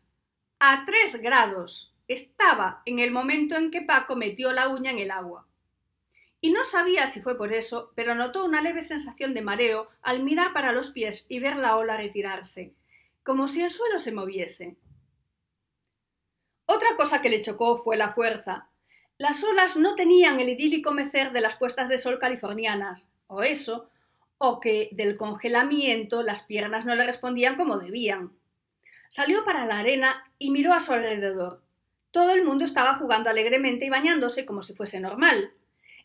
A tres grados. Estaba en el momento en que Paco metió la uña en el agua y no sabía si fue por eso, pero notó una leve sensación de mareo al mirar para los pies y ver la ola retirarse, como si el suelo se moviese. Otra cosa que le chocó fue la fuerza. Las olas no tenían el idílico mecer de las puestas de sol californianas, o eso, o que del congelamiento las piernas no le respondían como debían. Salió para la arena y miró a su alrededor. Todo el mundo estaba jugando alegremente y bañándose como si fuese normal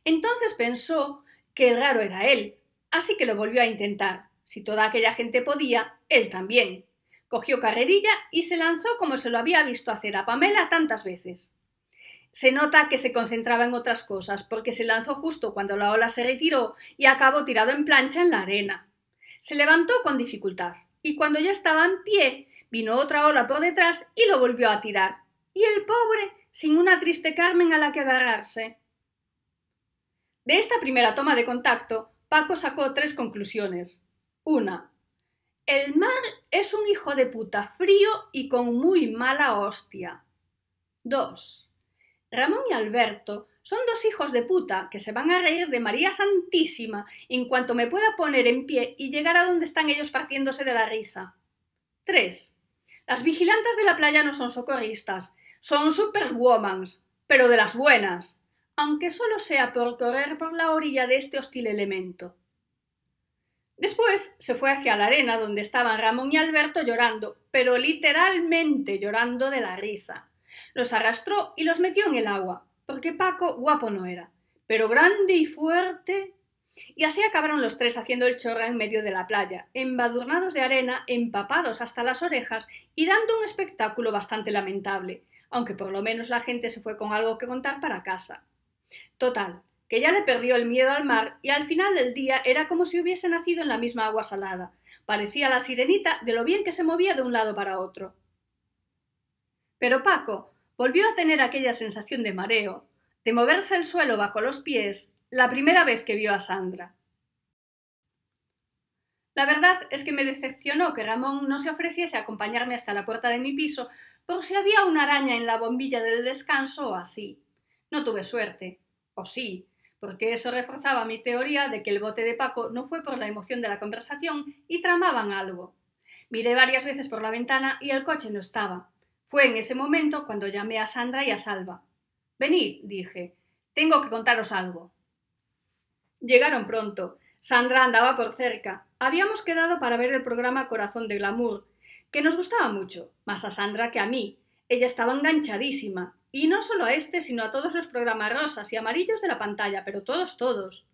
entonces pensó que el raro era él, así que lo volvió a intentar. Si toda aquella gente podía, él también. Cogió carrerilla y se lanzó como se lo había visto hacer a Pamela tantas veces. Se nota que se concentraba en otras cosas, porque se lanzó justo cuando la ola se retiró y acabó tirado en plancha en la arena. Se levantó con dificultad, y cuando ya estaba en pie, vino otra ola por detrás y lo volvió a tirar. Y el pobre, sin una triste Carmen a la que agarrarse. De esta primera toma de contacto, Paco sacó tres conclusiones. Una, el mar es un hijo de puta frío y con muy mala hostia. 2. Ramón y Alberto son dos hijos de puta que se van a reír de María Santísima en cuanto me pueda poner en pie y llegar a donde están ellos partiéndose de la risa. 3. Las vigilantes de la playa no son socorristas, son superwomans, pero de las buenas aunque solo sea por correr por la orilla de este hostil elemento. Después se fue hacia la arena donde estaban Ramón y Alberto llorando, pero literalmente llorando de la risa. Los arrastró y los metió en el agua, porque Paco guapo no era, pero grande y fuerte. Y así acabaron los tres haciendo el chorra en medio de la playa, embadurnados de arena, empapados hasta las orejas y dando un espectáculo bastante lamentable, aunque por lo menos la gente se fue con algo que contar para casa. Total, que ya le perdió el miedo al mar y al final del día era como si hubiese nacido en la misma agua salada. Parecía la sirenita de lo bien que se movía de un lado para otro. Pero Paco volvió a tener aquella sensación de mareo, de moverse el suelo bajo los pies, la primera vez que vio a Sandra. La verdad es que me decepcionó que Ramón no se ofreciese a acompañarme hasta la puerta de mi piso por si había una araña en la bombilla del descanso o así. No tuve suerte o sí, porque eso reforzaba mi teoría de que el bote de Paco no fue por la emoción de la conversación y tramaban algo. Miré varias veces por la ventana y el coche no estaba. Fue en ese momento cuando llamé a Sandra y a Salva. Venid, dije, tengo que contaros algo. Llegaron pronto. Sandra andaba por cerca. Habíamos quedado para ver el programa Corazón de Glamour, que nos gustaba mucho, más a Sandra que a mí. Ella estaba enganchadísima, y no solo a este, sino a todos los programas rosas y amarillos de la pantalla, pero todos, todos.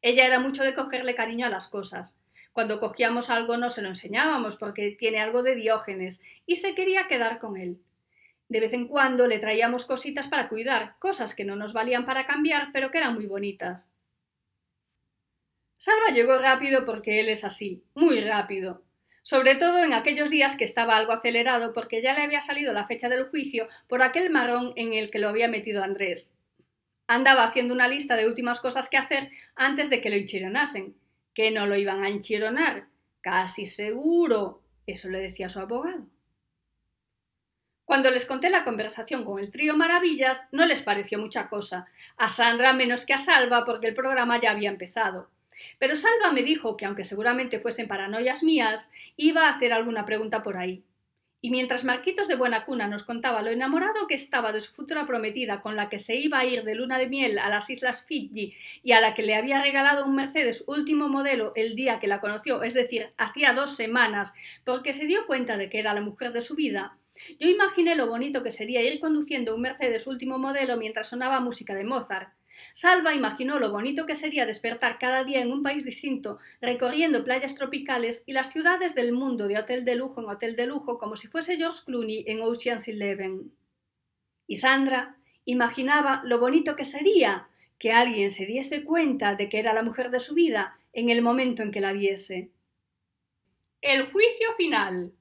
Ella era mucho de cogerle cariño a las cosas. Cuando cogíamos algo no se lo enseñábamos porque tiene algo de Diógenes y se quería quedar con él. De vez en cuando le traíamos cositas para cuidar, cosas que no nos valían para cambiar, pero que eran muy bonitas. Salva llegó rápido porque él es así, muy rápido, sobre todo en aquellos días que estaba algo acelerado porque ya le había salido la fecha del juicio por aquel marrón en el que lo había metido Andrés. Andaba haciendo una lista de últimas cosas que hacer antes de que lo enchironasen. Que no lo iban a enchironar, casi seguro. Eso le decía su abogado. Cuando les conté la conversación con el trío Maravillas, no les pareció mucha cosa, a Sandra menos que a Salva, porque el programa ya había empezado. Pero Salva me dijo que, aunque seguramente fuesen paranoias mías, iba a hacer alguna pregunta por ahí. Y mientras Marquitos de Buena Cuna nos contaba lo enamorado que estaba de su futura prometida con la que se iba a ir de luna de miel a las Islas Fiji y a la que le había regalado un Mercedes último modelo el día que la conoció, es decir, hacía dos semanas, porque se dio cuenta de que era la mujer de su vida, yo imaginé lo bonito que sería ir conduciendo un Mercedes último modelo mientras sonaba música de Mozart. Salva imaginó lo bonito que sería despertar cada día en un país distinto, recorriendo playas tropicales y las ciudades del mundo de hotel de lujo en hotel de lujo, como si fuese George Clooney en Ocean's Eleven. Y Sandra imaginaba lo bonito que sería que alguien se diese cuenta de que era la mujer de su vida en el momento en que la viese. El juicio final.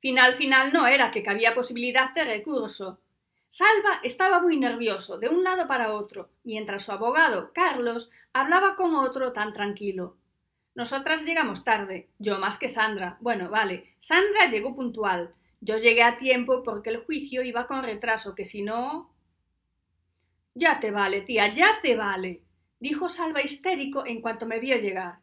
Final final no era que cabía posibilidad de recurso. Salva estaba muy nervioso de un lado para otro, mientras su abogado, Carlos, hablaba con otro tan tranquilo. Nosotras llegamos tarde, yo más que Sandra. Bueno, vale, Sandra llegó puntual. Yo llegué a tiempo porque el juicio iba con retraso, que si no... Ya te vale, tía, ya te vale, dijo Salva histérico en cuanto me vio llegar.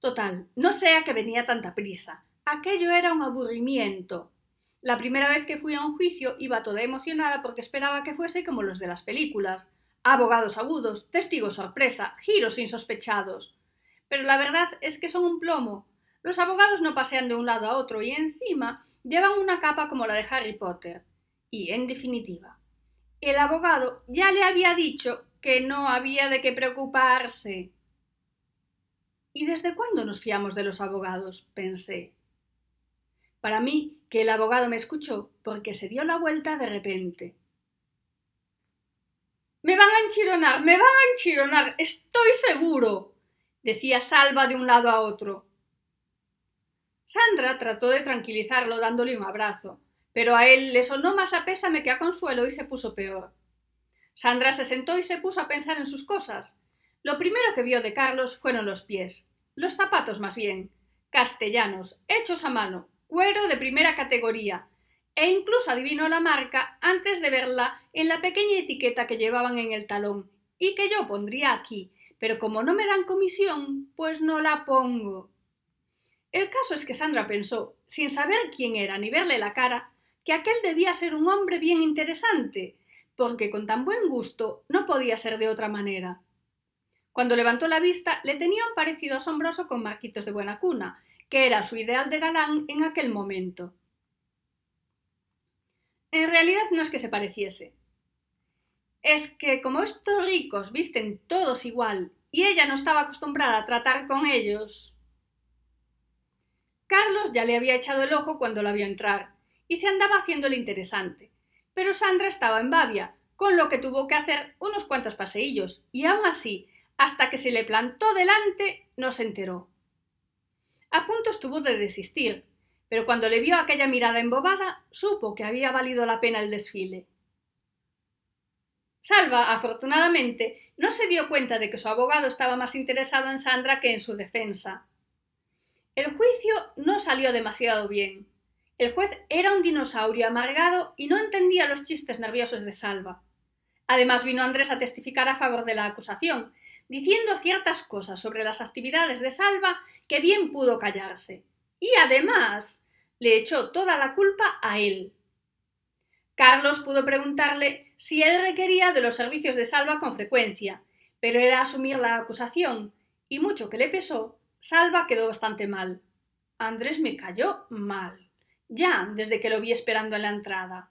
Total, no sea que venía tanta prisa. Aquello era un aburrimiento. La primera vez que fui a un juicio iba toda emocionada porque esperaba que fuese como los de las películas. Abogados agudos, testigos sorpresa, giros insospechados. Pero la verdad es que son un plomo. Los abogados no pasean de un lado a otro y encima llevan una capa como la de Harry Potter. Y, en definitiva, el abogado ya le había dicho que no había de qué preocuparse. ¿Y desde cuándo nos fiamos de los abogados? pensé. Para mí, que el abogado me escuchó porque se dio la vuelta de repente. Me van a enchironar, me van a enchironar, estoy seguro, decía Salva de un lado a otro. Sandra trató de tranquilizarlo dándole un abrazo, pero a él le sonó más a pésame que a consuelo y se puso peor. Sandra se sentó y se puso a pensar en sus cosas. Lo primero que vio de Carlos fueron los pies, los zapatos más bien, castellanos, hechos a mano, cuero de primera categoría, e incluso adivinó la marca antes de verla en la pequeña etiqueta que llevaban en el talón, y que yo pondría aquí, pero como no me dan comisión, pues no la pongo. El caso es que Sandra pensó, sin saber quién era ni verle la cara, que aquel debía ser un hombre bien interesante, porque con tan buen gusto no podía ser de otra manera. Cuando levantó la vista, le tenía un parecido asombroso con Marquitos de Buena Cuna, que era su ideal de galán en aquel momento. En realidad no es que se pareciese. Es que como estos ricos visten todos igual y ella no estaba acostumbrada a tratar con ellos. Carlos ya le había echado el ojo cuando la vio entrar y se andaba haciéndole interesante. Pero Sandra estaba en Babia, con lo que tuvo que hacer unos cuantos paseillos y aún así, hasta que se le plantó delante, no se enteró. A punto estuvo de desistir, pero cuando le vio aquella mirada embobada, supo que había valido la pena el desfile. Salva, afortunadamente, no se dio cuenta de que su abogado estaba más interesado en Sandra que en su defensa. El juicio no salió demasiado bien. El juez era un dinosaurio amargado y no entendía los chistes nerviosos de Salva. Además vino Andrés a testificar a favor de la acusación, diciendo ciertas cosas sobre las actividades de Salva que bien pudo callarse. Y además le echó toda la culpa a él. Carlos pudo preguntarle si él requería de los servicios de Salva con frecuencia, pero era asumir la acusación, y mucho que le pesó, Salva quedó bastante mal. Andrés me cayó mal, ya desde que lo vi esperando en la entrada.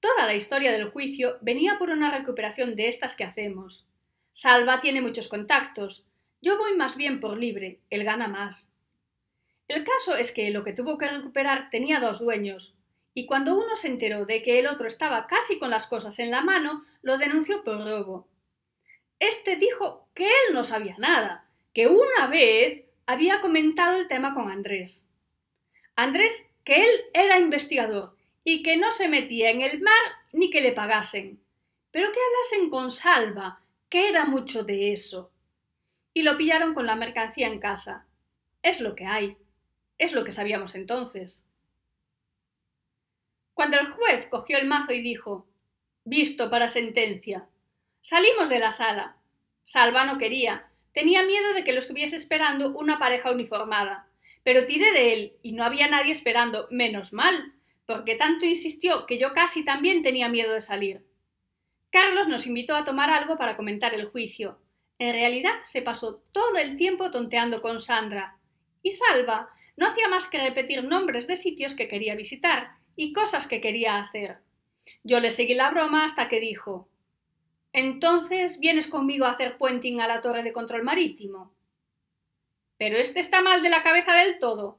Toda la historia del juicio venía por una recuperación de estas que hacemos. Salva tiene muchos contactos, yo voy más bien por libre, él gana más. El caso es que lo que tuvo que recuperar tenía dos dueños, y cuando uno se enteró de que el otro estaba casi con las cosas en la mano, lo denunció por robo. Este dijo que él no sabía nada, que una vez había comentado el tema con Andrés. Andrés, que él era investigador y que no se metía en el mar ni que le pagasen, pero que hablasen con Salva, que era mucho de eso y lo pillaron con la mercancía en casa. Es lo que hay. Es lo que sabíamos entonces. Cuando el juez cogió el mazo y dijo Visto para sentencia. Salimos de la sala. Salva no quería. Tenía miedo de que lo estuviese esperando una pareja uniformada. Pero tiré de él y no había nadie esperando, menos mal, porque tanto insistió que yo casi también tenía miedo de salir. Carlos nos invitó a tomar algo para comentar el juicio, en realidad se pasó todo el tiempo tonteando con Sandra. Y Salva no hacía más que repetir nombres de sitios que quería visitar y cosas que quería hacer. Yo le seguí la broma hasta que dijo Entonces vienes conmigo a hacer puenting a la torre de control marítimo. Pero este está mal de la cabeza del todo.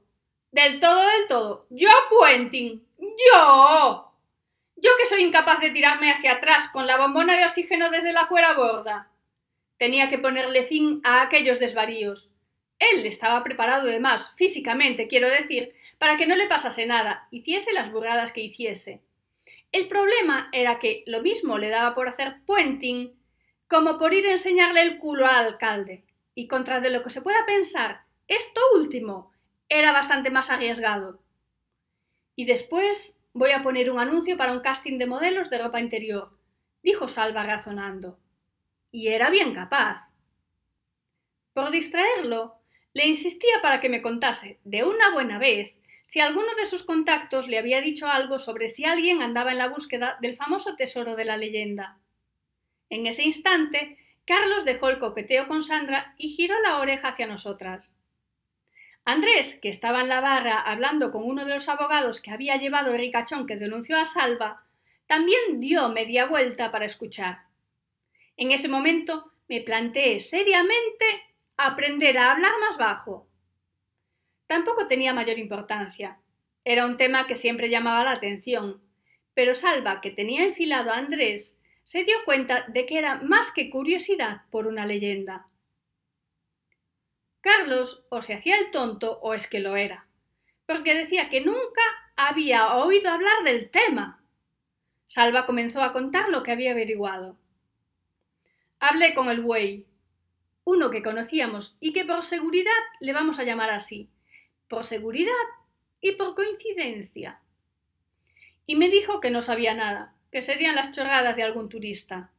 Del todo, del todo. Yo puenting. Yo. Yo que soy incapaz de tirarme hacia atrás con la bombona de oxígeno desde la fuera borda. Tenía que ponerle fin a aquellos desvaríos. Él estaba preparado más, físicamente, quiero decir, para que no le pasase nada, hiciese las burradas que hiciese. El problema era que lo mismo le daba por hacer puenting como por ir a enseñarle el culo al alcalde. Y contra de lo que se pueda pensar, esto último era bastante más arriesgado. Y después voy a poner un anuncio para un casting de modelos de ropa interior, dijo Salva razonando y era bien capaz. Por distraerlo, le insistía para que me contase, de una buena vez, si alguno de sus contactos le había dicho algo sobre si alguien andaba en la búsqueda del famoso tesoro de la leyenda. En ese instante, Carlos dejó el coqueteo con Sandra y giró la oreja hacia nosotras. Andrés, que estaba en la barra hablando con uno de los abogados que había llevado el ricachón que denunció a Salva, también dio media vuelta para escuchar. En ese momento me planteé seriamente aprender a hablar más bajo. Tampoco tenía mayor importancia. Era un tema que siempre llamaba la atención, pero Salva, que tenía enfilado a Andrés, se dio cuenta de que era más que curiosidad por una leyenda. Carlos o se hacía el tonto o es que lo era, porque decía que nunca había oído hablar del tema. Salva comenzó a contar lo que había averiguado. Hablé con el buey, uno que conocíamos y que por seguridad le vamos a llamar así, por seguridad y por coincidencia. Y me dijo que no sabía nada, que serían las chorradas de algún turista.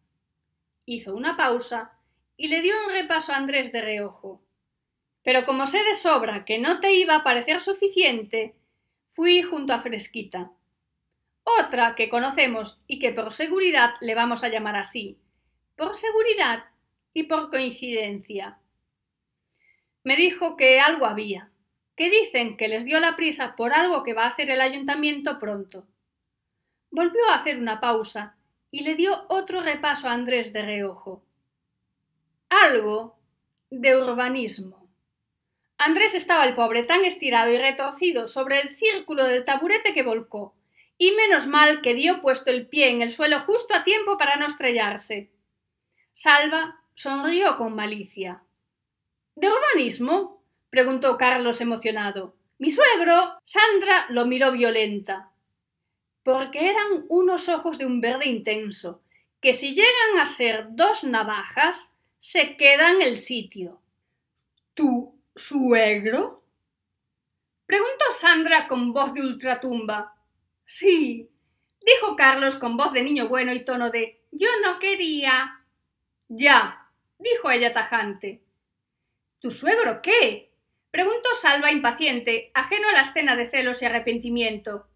Hizo una pausa y le dio un repaso a Andrés de reojo. Pero como sé de sobra que no te iba a parecer suficiente, fui junto a Fresquita. Otra que conocemos y que por seguridad le vamos a llamar así, por seguridad y por coincidencia. Me dijo que algo había, que dicen que les dio la prisa por algo que va a hacer el ayuntamiento pronto. Volvió a hacer una pausa y le dio otro repaso a Andrés de reojo. Algo de urbanismo. Andrés estaba el pobre tan estirado y retorcido sobre el círculo del taburete que volcó, y menos mal que dio puesto el pie en el suelo justo a tiempo para no estrellarse. Salva sonrió con malicia. ¿De urbanismo? preguntó Carlos emocionado. Mi suegro. Sandra lo miró violenta. Porque eran unos ojos de un verde intenso, que si llegan a ser dos navajas, se quedan el sitio. ¿Tu suegro? preguntó Sandra con voz de ultratumba. Sí, dijo Carlos con voz de niño bueno y tono de yo no quería. Ya, dijo ella tajante. ¿Tu suegro qué? preguntó Salva impaciente, ajeno a la escena de celos y arrepentimiento.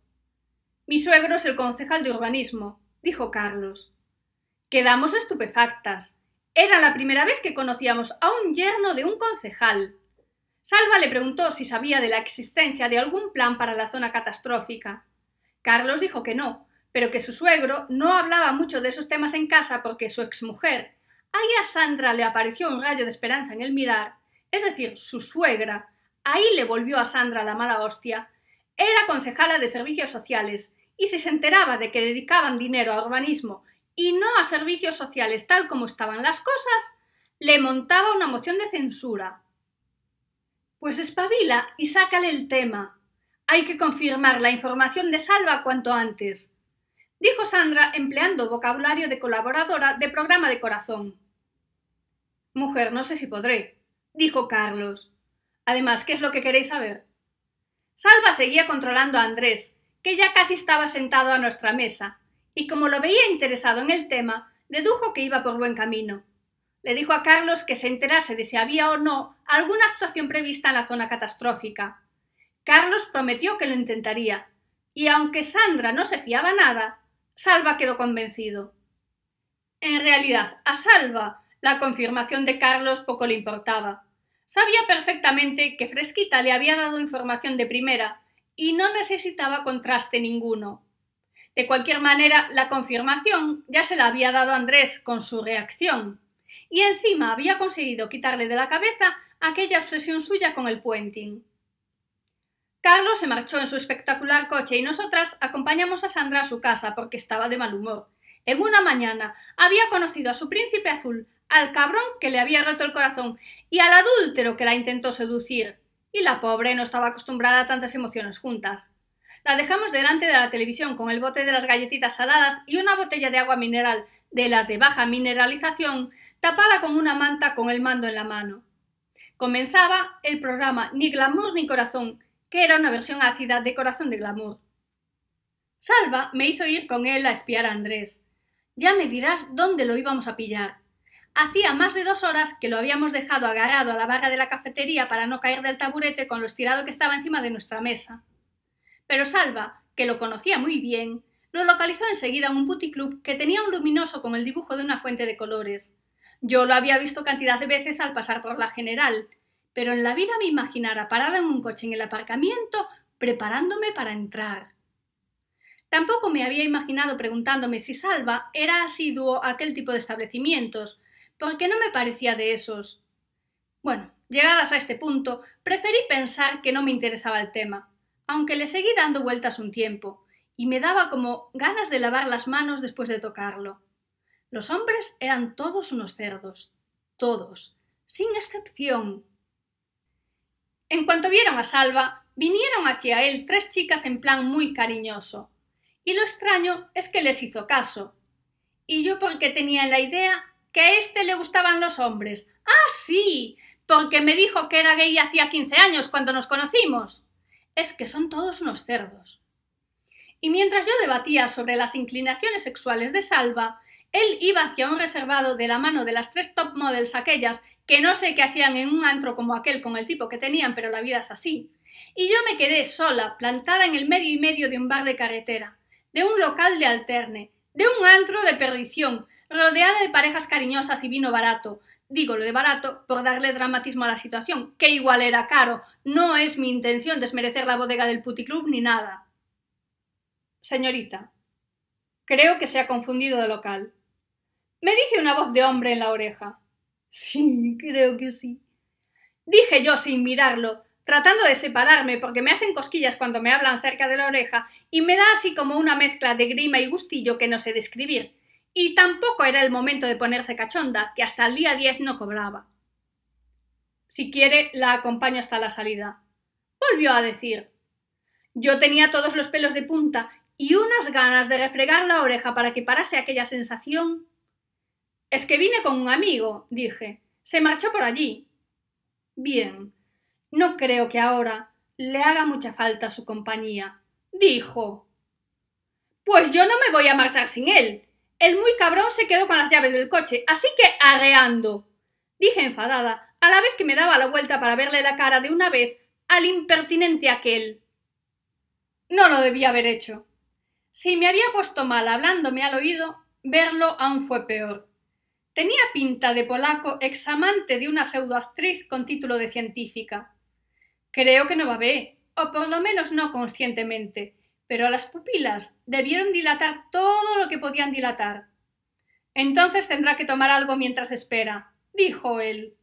Mi suegro es el concejal de urbanismo, dijo Carlos. Quedamos estupefactas. Era la primera vez que conocíamos a un yerno de un concejal. Salva le preguntó si sabía de la existencia de algún plan para la zona catastrófica. Carlos dijo que no, pero que su suegro no hablaba mucho de esos temas en casa porque su exmujer, Ahí a Sandra le apareció un rayo de esperanza en el mirar, es decir, su suegra, ahí le volvió a Sandra la mala hostia, era concejala de servicios sociales, y si se enteraba de que dedicaban dinero a urbanismo y no a servicios sociales tal como estaban las cosas, le montaba una moción de censura. Pues espabila y sácale el tema. Hay que confirmar la información de Salva cuanto antes, dijo Sandra empleando vocabulario de colaboradora de programa de corazón. Mujer, no sé si podré, dijo Carlos. Además, ¿qué es lo que queréis saber? Salva seguía controlando a Andrés, que ya casi estaba sentado a nuestra mesa, y como lo veía interesado en el tema, dedujo que iba por buen camino. Le dijo a Carlos que se enterase de si había o no alguna actuación prevista en la zona catastrófica. Carlos prometió que lo intentaría, y aunque Sandra no se fiaba nada, Salva quedó convencido. En realidad, a Salva la confirmación de Carlos poco le importaba. Sabía perfectamente que Fresquita le había dado información de primera y no necesitaba contraste ninguno. De cualquier manera, la confirmación ya se la había dado Andrés con su reacción, y encima había conseguido quitarle de la cabeza aquella obsesión suya con el puenting. Carlos se marchó en su espectacular coche y nosotras acompañamos a Sandra a su casa porque estaba de mal humor. En una mañana había conocido a su príncipe azul al cabrón que le había roto el corazón y al adúltero que la intentó seducir. Y la pobre no estaba acostumbrada a tantas emociones juntas. La dejamos delante de la televisión con el bote de las galletitas saladas y una botella de agua mineral, de las de baja mineralización, tapada con una manta con el mando en la mano. Comenzaba el programa Ni glamour ni corazón, que era una versión ácida de Corazón de glamour. Salva me hizo ir con él a espiar a Andrés. Ya me dirás dónde lo íbamos a pillar. Hacía más de dos horas que lo habíamos dejado agarrado a la barra de la cafetería para no caer del taburete con lo estirado que estaba encima de nuestra mesa. Pero Salva, que lo conocía muy bien, lo localizó enseguida en un club que tenía un luminoso con el dibujo de una fuente de colores. Yo lo había visto cantidad de veces al pasar por la general, pero en la vida me imaginara parada en un coche en el aparcamiento preparándome para entrar. Tampoco me había imaginado preguntándome si Salva era asiduo a aquel tipo de establecimientos, porque no me parecía de esos. Bueno, llegadas a este punto, preferí pensar que no me interesaba el tema, aunque le seguí dando vueltas un tiempo, y me daba como ganas de lavar las manos después de tocarlo. Los hombres eran todos unos cerdos, todos, sin excepción. En cuanto vieron a Salva, vinieron hacia él tres chicas en plan muy cariñoso, y lo extraño es que les hizo caso, y yo porque tenía la idea que a este le gustaban los hombres. Ah, sí, porque me dijo que era gay hacía 15 años cuando nos conocimos. Es que son todos unos cerdos. Y mientras yo debatía sobre las inclinaciones sexuales de Salva, él iba hacia un reservado de la mano de las tres top models aquellas que no sé qué hacían en un antro como aquel con el tipo que tenían, pero la vida es así. Y yo me quedé sola, plantada en el medio y medio de un bar de carretera, de un local de alterne, de un antro de perdición, rodeada de parejas cariñosas y vino barato. Digo lo de barato por darle dramatismo a la situación, que igual era caro. No es mi intención desmerecer la bodega del puticlub ni nada. Señorita, creo que se ha confundido de local. Me dice una voz de hombre en la oreja. Sí, creo que sí. Dije yo sin mirarlo, tratando de separarme porque me hacen cosquillas cuando me hablan cerca de la oreja y me da así como una mezcla de grima y gustillo que no sé describir y tampoco era el momento de ponerse cachonda, que hasta el día 10 no cobraba. Si quiere, la acompaño hasta la salida. Volvió a decir. Yo tenía todos los pelos de punta y unas ganas de refregar la oreja para que parase aquella sensación. Es que vine con un amigo, dije. Se marchó por allí. Bien. No creo que ahora le haga mucha falta su compañía, dijo. Pues yo no me voy a marchar sin él, el muy cabrón se quedó con las llaves del coche, así que arreando. Dije enfadada, a la vez que me daba la vuelta para verle la cara de una vez al impertinente aquel. No lo debía haber hecho. Si me había puesto mal hablándome al oído, verlo aún fue peor. Tenía pinta de polaco examante de una pseudoactriz con título de científica. Creo que no va ver, o por lo menos no conscientemente, pero las pupilas debieron dilatar todo lo que podían dilatar. Entonces tendrá que tomar algo mientras espera, dijo él.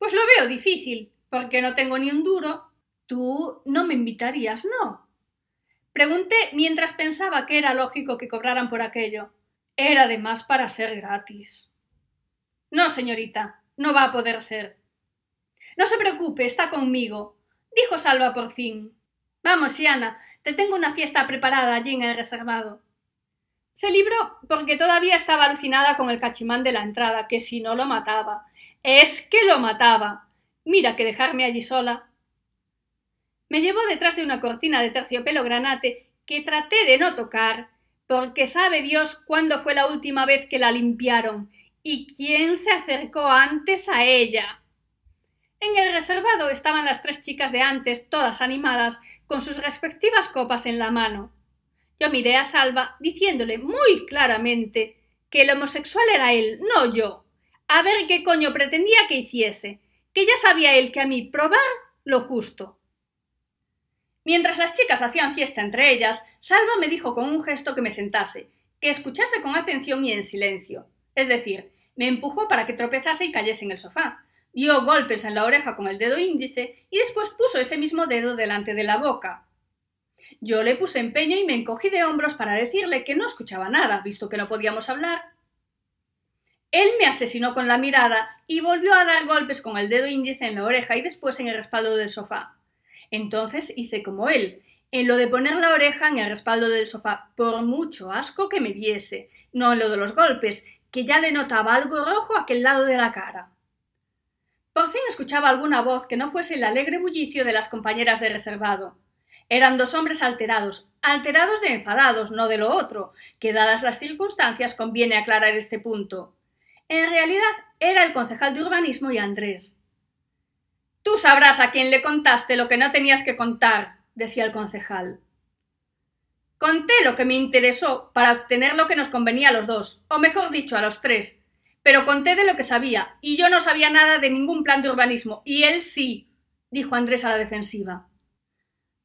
Pues lo veo difícil, porque no tengo ni un duro. Tú no me invitarías, ¿no? Pregunté mientras pensaba que era lógico que cobraran por aquello. Era además para ser gratis. No, señorita, no va a poder ser. No se preocupe, está conmigo, dijo Salva por fin. Vamos, Siana, te tengo una fiesta preparada allí en el reservado. Se libró porque todavía estaba alucinada con el cachimán de la entrada, que si no lo mataba. Es que lo mataba. Mira que dejarme allí sola. Me llevó detrás de una cortina de terciopelo granate que traté de no tocar, porque sabe Dios cuándo fue la última vez que la limpiaron y quién se acercó antes a ella. En el reservado estaban las tres chicas de antes, todas animadas, con sus respectivas copas en la mano. Yo miré a Salva diciéndole muy claramente que el homosexual era él, no yo. A ver qué coño pretendía que hiciese, que ya sabía él que a mí probar lo justo. Mientras las chicas hacían fiesta entre ellas, Salva me dijo con un gesto que me sentase, que escuchase con atención y en silencio. Es decir, me empujó para que tropezase y cayese en el sofá, dio golpes en la oreja con el dedo índice y después puso ese mismo dedo delante de la boca. Yo le puse empeño y me encogí de hombros para decirle que no escuchaba nada, visto que no podíamos hablar. Él me asesinó con la mirada y volvió a dar golpes con el dedo índice en la oreja y después en el respaldo del sofá. Entonces hice como él, en lo de poner la oreja en el respaldo del sofá, por mucho asco que me diese, no en lo de los golpes, que ya le notaba algo rojo aquel lado de la cara. Por fin escuchaba alguna voz que no fuese el alegre bullicio de las compañeras de reservado. Eran dos hombres alterados, alterados de enfadados, no de lo otro, que dadas las circunstancias conviene aclarar este punto. En realidad era el concejal de urbanismo y Andrés. Tú sabrás a quién le contaste lo que no tenías que contar, decía el concejal. Conté lo que me interesó para obtener lo que nos convenía a los dos, o mejor dicho, a los tres, pero conté de lo que sabía, y yo no sabía nada de ningún plan de urbanismo, y él sí, dijo Andrés a la defensiva.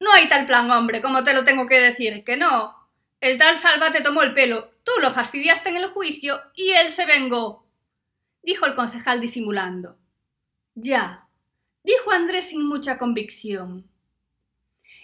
No hay tal plan, hombre, como te lo tengo que decir, que no. El tal Salva te tomó el pelo, tú lo fastidiaste en el juicio, y él se vengó, dijo el concejal disimulando. Ya, dijo Andrés sin mucha convicción.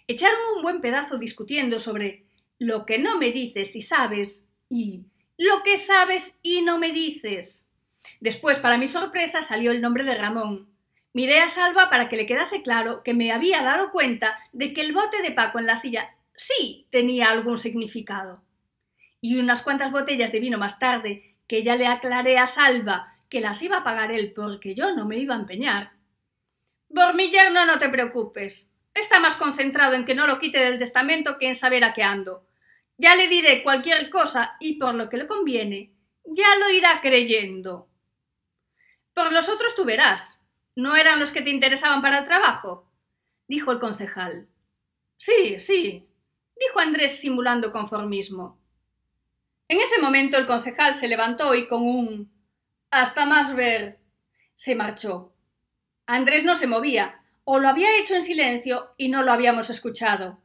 Echaron un buen pedazo discutiendo sobre lo que no me dices y sabes y lo que sabes y no me dices. Después, para mi sorpresa, salió el nombre de Ramón. Miré a Salva para que le quedase claro que me había dado cuenta de que el bote de Paco en la silla sí tenía algún significado. Y unas cuantas botellas de vino más tarde, que ya le aclaré a Salva que las iba a pagar él porque yo no me iba a empeñar. Bormiller, no, no te preocupes. Está más concentrado en que no lo quite del testamento que en saber a qué ando. Ya le diré cualquier cosa y por lo que le conviene, ya lo irá creyendo. Por los otros tú verás. ¿No eran los que te interesaban para el trabajo? dijo el concejal. Sí, sí, dijo Andrés simulando conformismo. En ese momento el concejal se levantó y con un hasta más ver se marchó. Andrés no se movía, o lo había hecho en silencio y no lo habíamos escuchado.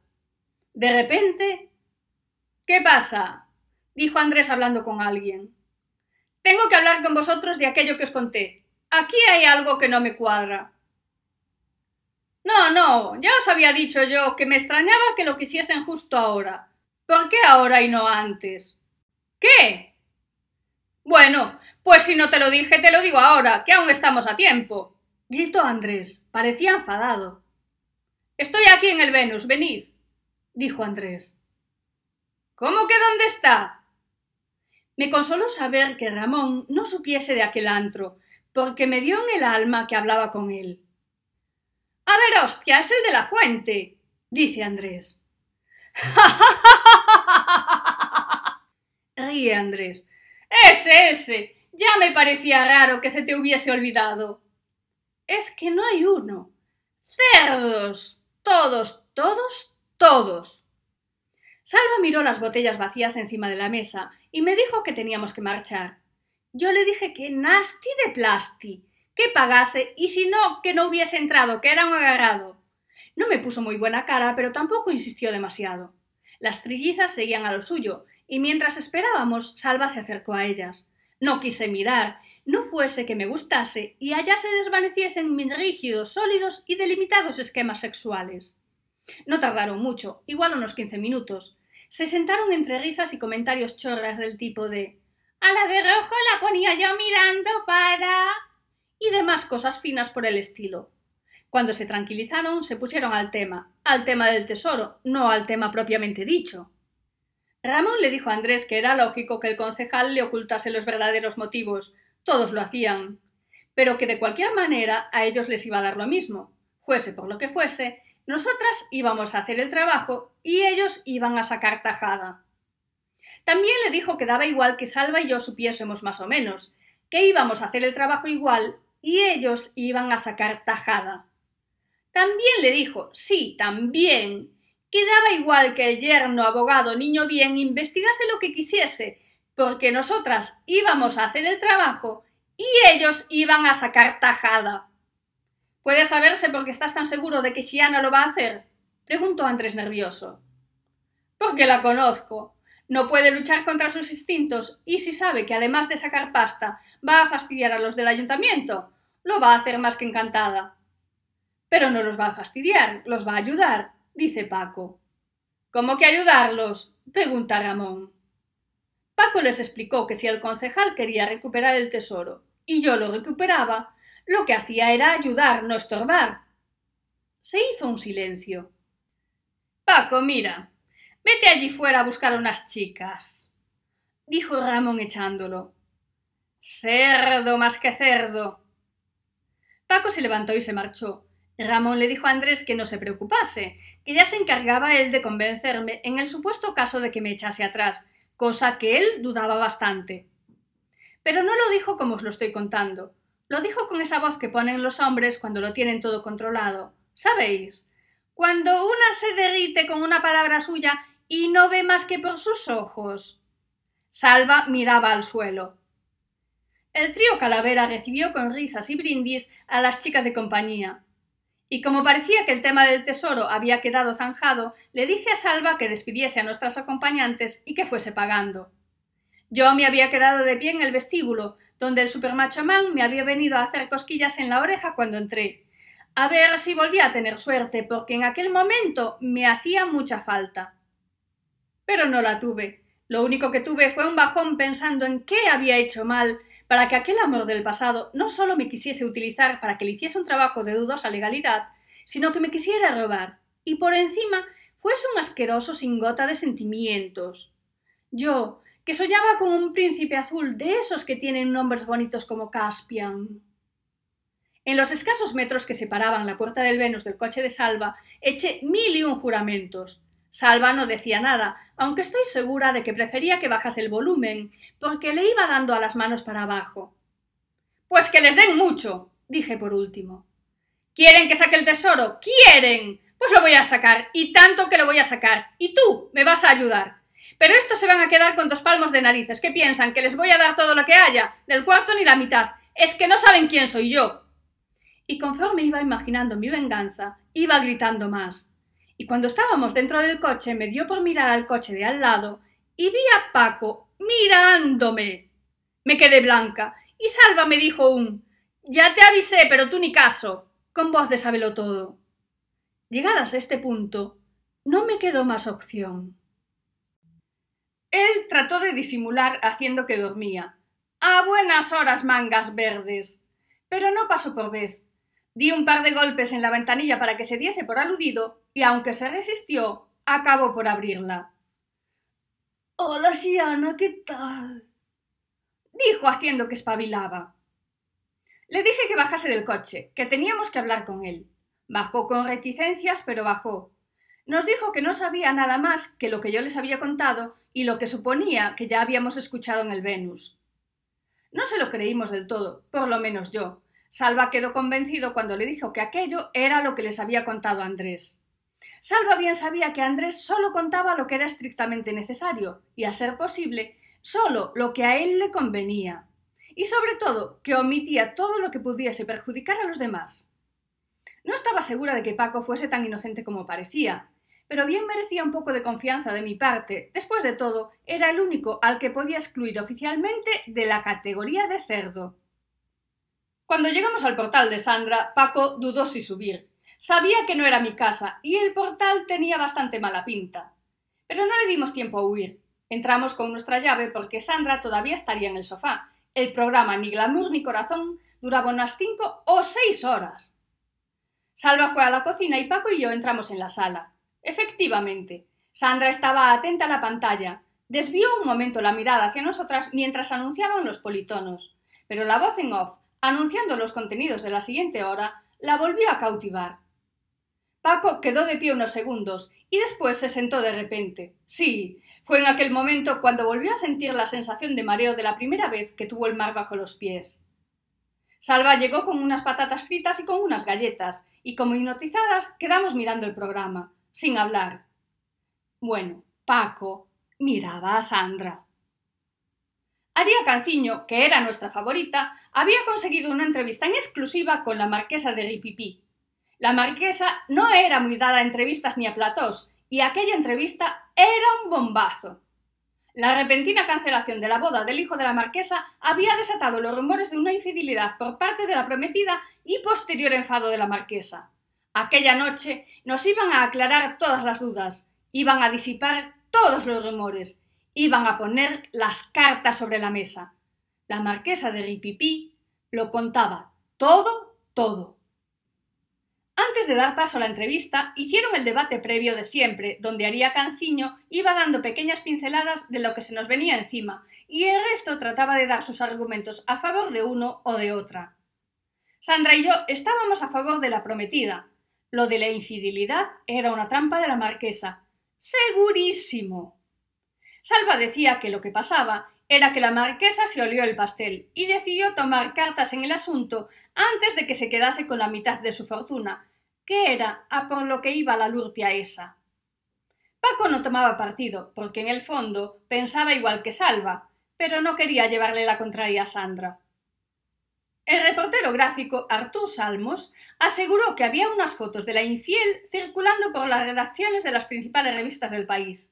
De repente ¿Qué pasa? dijo Andrés hablando con alguien. Tengo que hablar con vosotros de aquello que os conté. Aquí hay algo que no me cuadra. No, no, ya os había dicho yo que me extrañaba que lo quisiesen justo ahora. ¿Por qué ahora y no antes? ¿Qué? Bueno, pues si no te lo dije, te lo digo ahora, que aún estamos a tiempo. gritó Andrés. Parecía enfadado. Estoy aquí en el Venus, venid, dijo Andrés. ¿Cómo que dónde está? Me consoló saber que Ramón no supiese de aquel antro, porque me dio en el alma que hablaba con él. A ver, hostia, es el de la fuente, dice Andrés. Ríe Andrés. Ese, ese. Ya me parecía raro que se te hubiese olvidado. Es que no hay uno. Cerdos. Todos, todos, todos. Salva miró las botellas vacías encima de la mesa y me dijo que teníamos que marchar. Yo le dije que nasty de plasti, que pagase y si no, que no hubiese entrado, que era un agarrado. No me puso muy buena cara, pero tampoco insistió demasiado. Las trillizas seguían a lo suyo, y mientras esperábamos, Salva se acercó a ellas. No quise mirar, no fuese que me gustase y allá se desvaneciesen mis rígidos, sólidos y delimitados esquemas sexuales. No tardaron mucho, igual unos quince minutos, se sentaron entre risas y comentarios chorras del tipo de A la de rojo la ponía yo mirando para... y demás cosas finas por el estilo. Cuando se tranquilizaron, se pusieron al tema, al tema del tesoro, no al tema propiamente dicho. Ramón le dijo a Andrés que era lógico que el concejal le ocultase los verdaderos motivos, todos lo hacían, pero que de cualquier manera a ellos les iba a dar lo mismo, fuese por lo que fuese, nosotras íbamos a hacer el trabajo y ellos iban a sacar tajada. También le dijo que daba igual que Salva y yo supiésemos más o menos, que íbamos a hacer el trabajo igual y ellos iban a sacar tajada. También le dijo, sí, también, que daba igual que el yerno, abogado, niño bien investigase lo que quisiese, porque nosotras íbamos a hacer el trabajo y ellos iban a sacar tajada. Puede saberse qué estás tan seguro de que Ana lo va a hacer, preguntó Andrés nervioso. Porque la conozco. No puede luchar contra sus instintos y si sabe que además de sacar pasta va a fastidiar a los del ayuntamiento, lo va a hacer más que encantada. Pero no los va a fastidiar, los va a ayudar, dice Paco. ¿Cómo que ayudarlos? pregunta Ramón. Paco les explicó que si el concejal quería recuperar el tesoro y yo lo recuperaba, lo que hacía era ayudar, no estorbar. Se hizo un silencio. Paco, mira, vete allí fuera a buscar unas chicas, dijo Ramón echándolo. Cerdo más que cerdo. Paco se levantó y se marchó. Ramón le dijo a Andrés que no se preocupase, que ya se encargaba él de convencerme en el supuesto caso de que me echase atrás, cosa que él dudaba bastante. Pero no lo dijo como os lo estoy contando. Lo dijo con esa voz que ponen los hombres cuando lo tienen todo controlado. ¿Sabéis? Cuando una se derrite con una palabra suya y no ve más que por sus ojos. Salva miraba al suelo. El trío Calavera recibió con risas y brindis a las chicas de compañía. Y como parecía que el tema del tesoro había quedado zanjado, le dije a Salva que despidiese a nuestras acompañantes y que fuese pagando. Yo me había quedado de pie en el vestíbulo, donde el man me había venido a hacer cosquillas en la oreja cuando entré. A ver si volvía a tener suerte, porque en aquel momento me hacía mucha falta. Pero no la tuve. Lo único que tuve fue un bajón pensando en qué había hecho mal para que aquel amor del pasado no solo me quisiese utilizar para que le hiciese un trabajo de dudosa legalidad, sino que me quisiera robar, y por encima fuese un asqueroso sin gota de sentimientos. Yo, que soñaba con un príncipe azul de esos que tienen nombres bonitos como Caspian. En los escasos metros que separaban la puerta del Venus del coche de Salva, eché mil y un juramentos. Salva no decía nada, aunque estoy segura de que prefería que bajase el volumen, porque le iba dando a las manos para abajo. Pues que les den mucho, dije por último. ¿Quieren que saque el tesoro? ¡Quieren! Pues lo voy a sacar, y tanto que lo voy a sacar, y tú me vas a ayudar. Pero estos se van a quedar con dos palmos de narices. ¿Qué piensan? ¿Que les voy a dar todo lo que haya? Del cuarto ni la mitad. Es que no saben quién soy yo. Y conforme iba imaginando mi venganza, iba gritando más. Y cuando estábamos dentro del coche, me dio por mirar al coche de al lado y vi a Paco mirándome. Me quedé blanca y Salva me dijo un Ya te avisé, pero tú ni caso, con voz de sabelo todo. Llegadas a este punto, no me quedó más opción. Él trató de disimular haciendo que dormía. A buenas horas, mangas verdes. Pero no pasó por vez. Di un par de golpes en la ventanilla para que se diese por aludido, y aunque se resistió, acabó por abrirla. Hola, Siana, ¿qué tal? dijo haciendo que espabilaba. Le dije que bajase del coche, que teníamos que hablar con él. Bajó con reticencias, pero bajó. Nos dijo que no sabía nada más que lo que yo les había contado y lo que suponía que ya habíamos escuchado en el Venus. No se lo creímos del todo, por lo menos yo. Salva quedó convencido cuando le dijo que aquello era lo que les había contado Andrés. Salva bien sabía que Andrés solo contaba lo que era estrictamente necesario, y a ser posible, solo lo que a él le convenía, y sobre todo que omitía todo lo que pudiese perjudicar a los demás. No estaba segura de que Paco fuese tan inocente como parecía, pero bien merecía un poco de confianza de mi parte. Después de todo, era el único al que podía excluir oficialmente de la categoría de cerdo. Cuando llegamos al portal de Sandra, Paco dudó si subir. Sabía que no era mi casa y el portal tenía bastante mala pinta. Pero no le dimos tiempo a huir. Entramos con nuestra llave porque Sandra todavía estaría en el sofá. El programa Ni glamour ni corazón duraba unas cinco o seis horas. Salva fue a la cocina y Paco y yo entramos en la sala. Efectivamente, Sandra estaba atenta a la pantalla. Desvió un momento la mirada hacia nosotras mientras anunciaban los politonos, pero la voz en off, anunciando los contenidos de la siguiente hora, la volvió a cautivar. Paco quedó de pie unos segundos y después se sentó de repente. Sí, fue en aquel momento cuando volvió a sentir la sensación de mareo de la primera vez que tuvo el mar bajo los pies. Salva llegó con unas patatas fritas y con unas galletas, y como hipnotizadas quedamos mirando el programa sin hablar. Bueno, Paco miraba a Sandra. Aria Canciño, que era nuestra favorita, había conseguido una entrevista en exclusiva con la marquesa de Ripipí. La marquesa no era muy dada a entrevistas ni a platós, y aquella entrevista era un bombazo. La repentina cancelación de la boda del hijo de la marquesa había desatado los rumores de una infidelidad por parte de la prometida y posterior enfado de la marquesa. Aquella noche nos iban a aclarar todas las dudas, iban a disipar todos los rumores, iban a poner las cartas sobre la mesa. La marquesa de Ripipí lo contaba todo, todo. Antes de dar paso a la entrevista, hicieron el debate previo de siempre, donde haría Canciño iba dando pequeñas pinceladas de lo que se nos venía encima, y el resto trataba de dar sus argumentos a favor de uno o de otra. Sandra y yo estábamos a favor de la prometida, lo de la infidelidad era una trampa de la marquesa. Segurísimo. Salva decía que lo que pasaba era que la marquesa se olió el pastel y decidió tomar cartas en el asunto antes de que se quedase con la mitad de su fortuna, que era a por lo que iba la lurpia esa. Paco no tomaba partido, porque en el fondo pensaba igual que Salva, pero no quería llevarle la contraria a Sandra. El reportero gráfico Artur Salmos aseguró que había unas fotos de la infiel circulando por las redacciones de las principales revistas del país.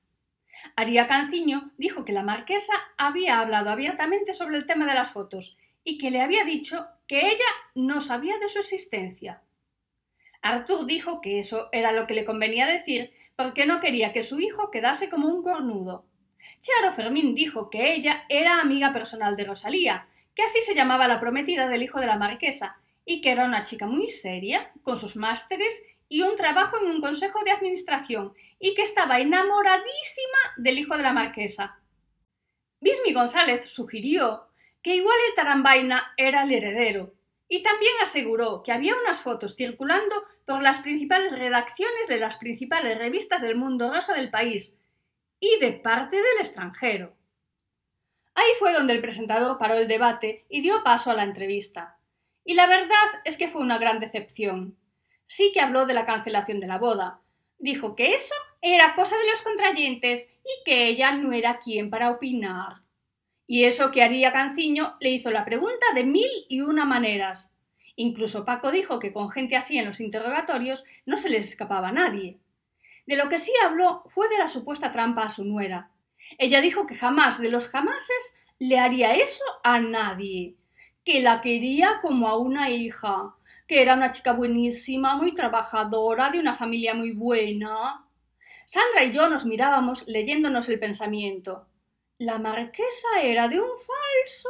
Aría Canciño dijo que la marquesa había hablado abiertamente sobre el tema de las fotos y que le había dicho que ella no sabía de su existencia. Artur dijo que eso era lo que le convenía decir porque no quería que su hijo quedase como un cornudo. Charo Fermín dijo que ella era amiga personal de Rosalía que así se llamaba la prometida del hijo de la marquesa, y que era una chica muy seria, con sus másteres y un trabajo en un consejo de administración, y que estaba enamoradísima del hijo de la marquesa. Bismi González sugirió que igual el Tarambaina era el heredero, y también aseguró que había unas fotos circulando por las principales redacciones de las principales revistas del mundo rosa del país y de parte del extranjero. Ahí fue donde el presentador paró el debate y dio paso a la entrevista. Y la verdad es que fue una gran decepción. Sí que habló de la cancelación de la boda. Dijo que eso era cosa de los contrayentes y que ella no era quien para opinar. Y eso que haría Canciño le hizo la pregunta de mil y una maneras. Incluso Paco dijo que con gente así en los interrogatorios no se les escapaba a nadie. De lo que sí habló fue de la supuesta trampa a su nuera, ella dijo que jamás de los jamases le haría eso a nadie, que la quería como a una hija, que era una chica buenísima, muy trabajadora, de una familia muy buena. Sandra y yo nos mirábamos leyéndonos el pensamiento. La marquesa era de un falso.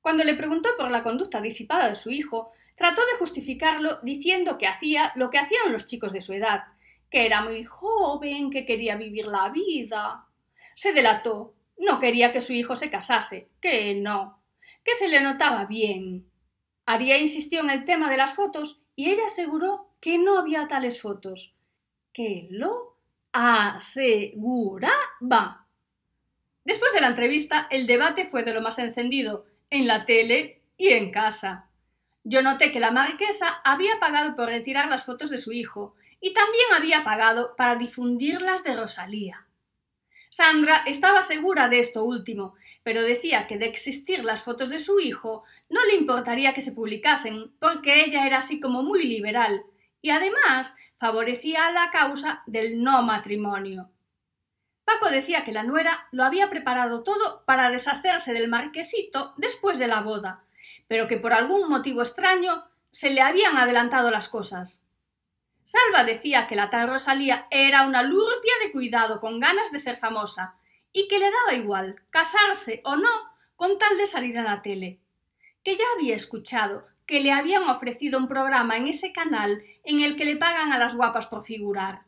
Cuando le preguntó por la conducta disipada de su hijo, trató de justificarlo diciendo que hacía lo que hacían los chicos de su edad, que era muy joven, que quería vivir la vida. Se delató. No quería que su hijo se casase, que no, que se le notaba bien. Aria insistió en el tema de las fotos y ella aseguró que no había tales fotos, que lo aseguraba. Después de la entrevista, el debate fue de lo más encendido, en la tele y en casa. Yo noté que la marquesa había pagado por retirar las fotos de su hijo y también había pagado para difundir las de Rosalía. Sandra estaba segura de esto último, pero decía que de existir las fotos de su hijo no le importaría que se publicasen, porque ella era así como muy liberal, y además favorecía la causa del no matrimonio. Paco decía que la nuera lo había preparado todo para deshacerse del marquesito después de la boda, pero que por algún motivo extraño se le habían adelantado las cosas. Salva decía que la tal Rosalía era una lurpia de cuidado con ganas de ser famosa y que le daba igual casarse o no con tal de salir a la tele. Que ya había escuchado que le habían ofrecido un programa en ese canal en el que le pagan a las guapas por figurar.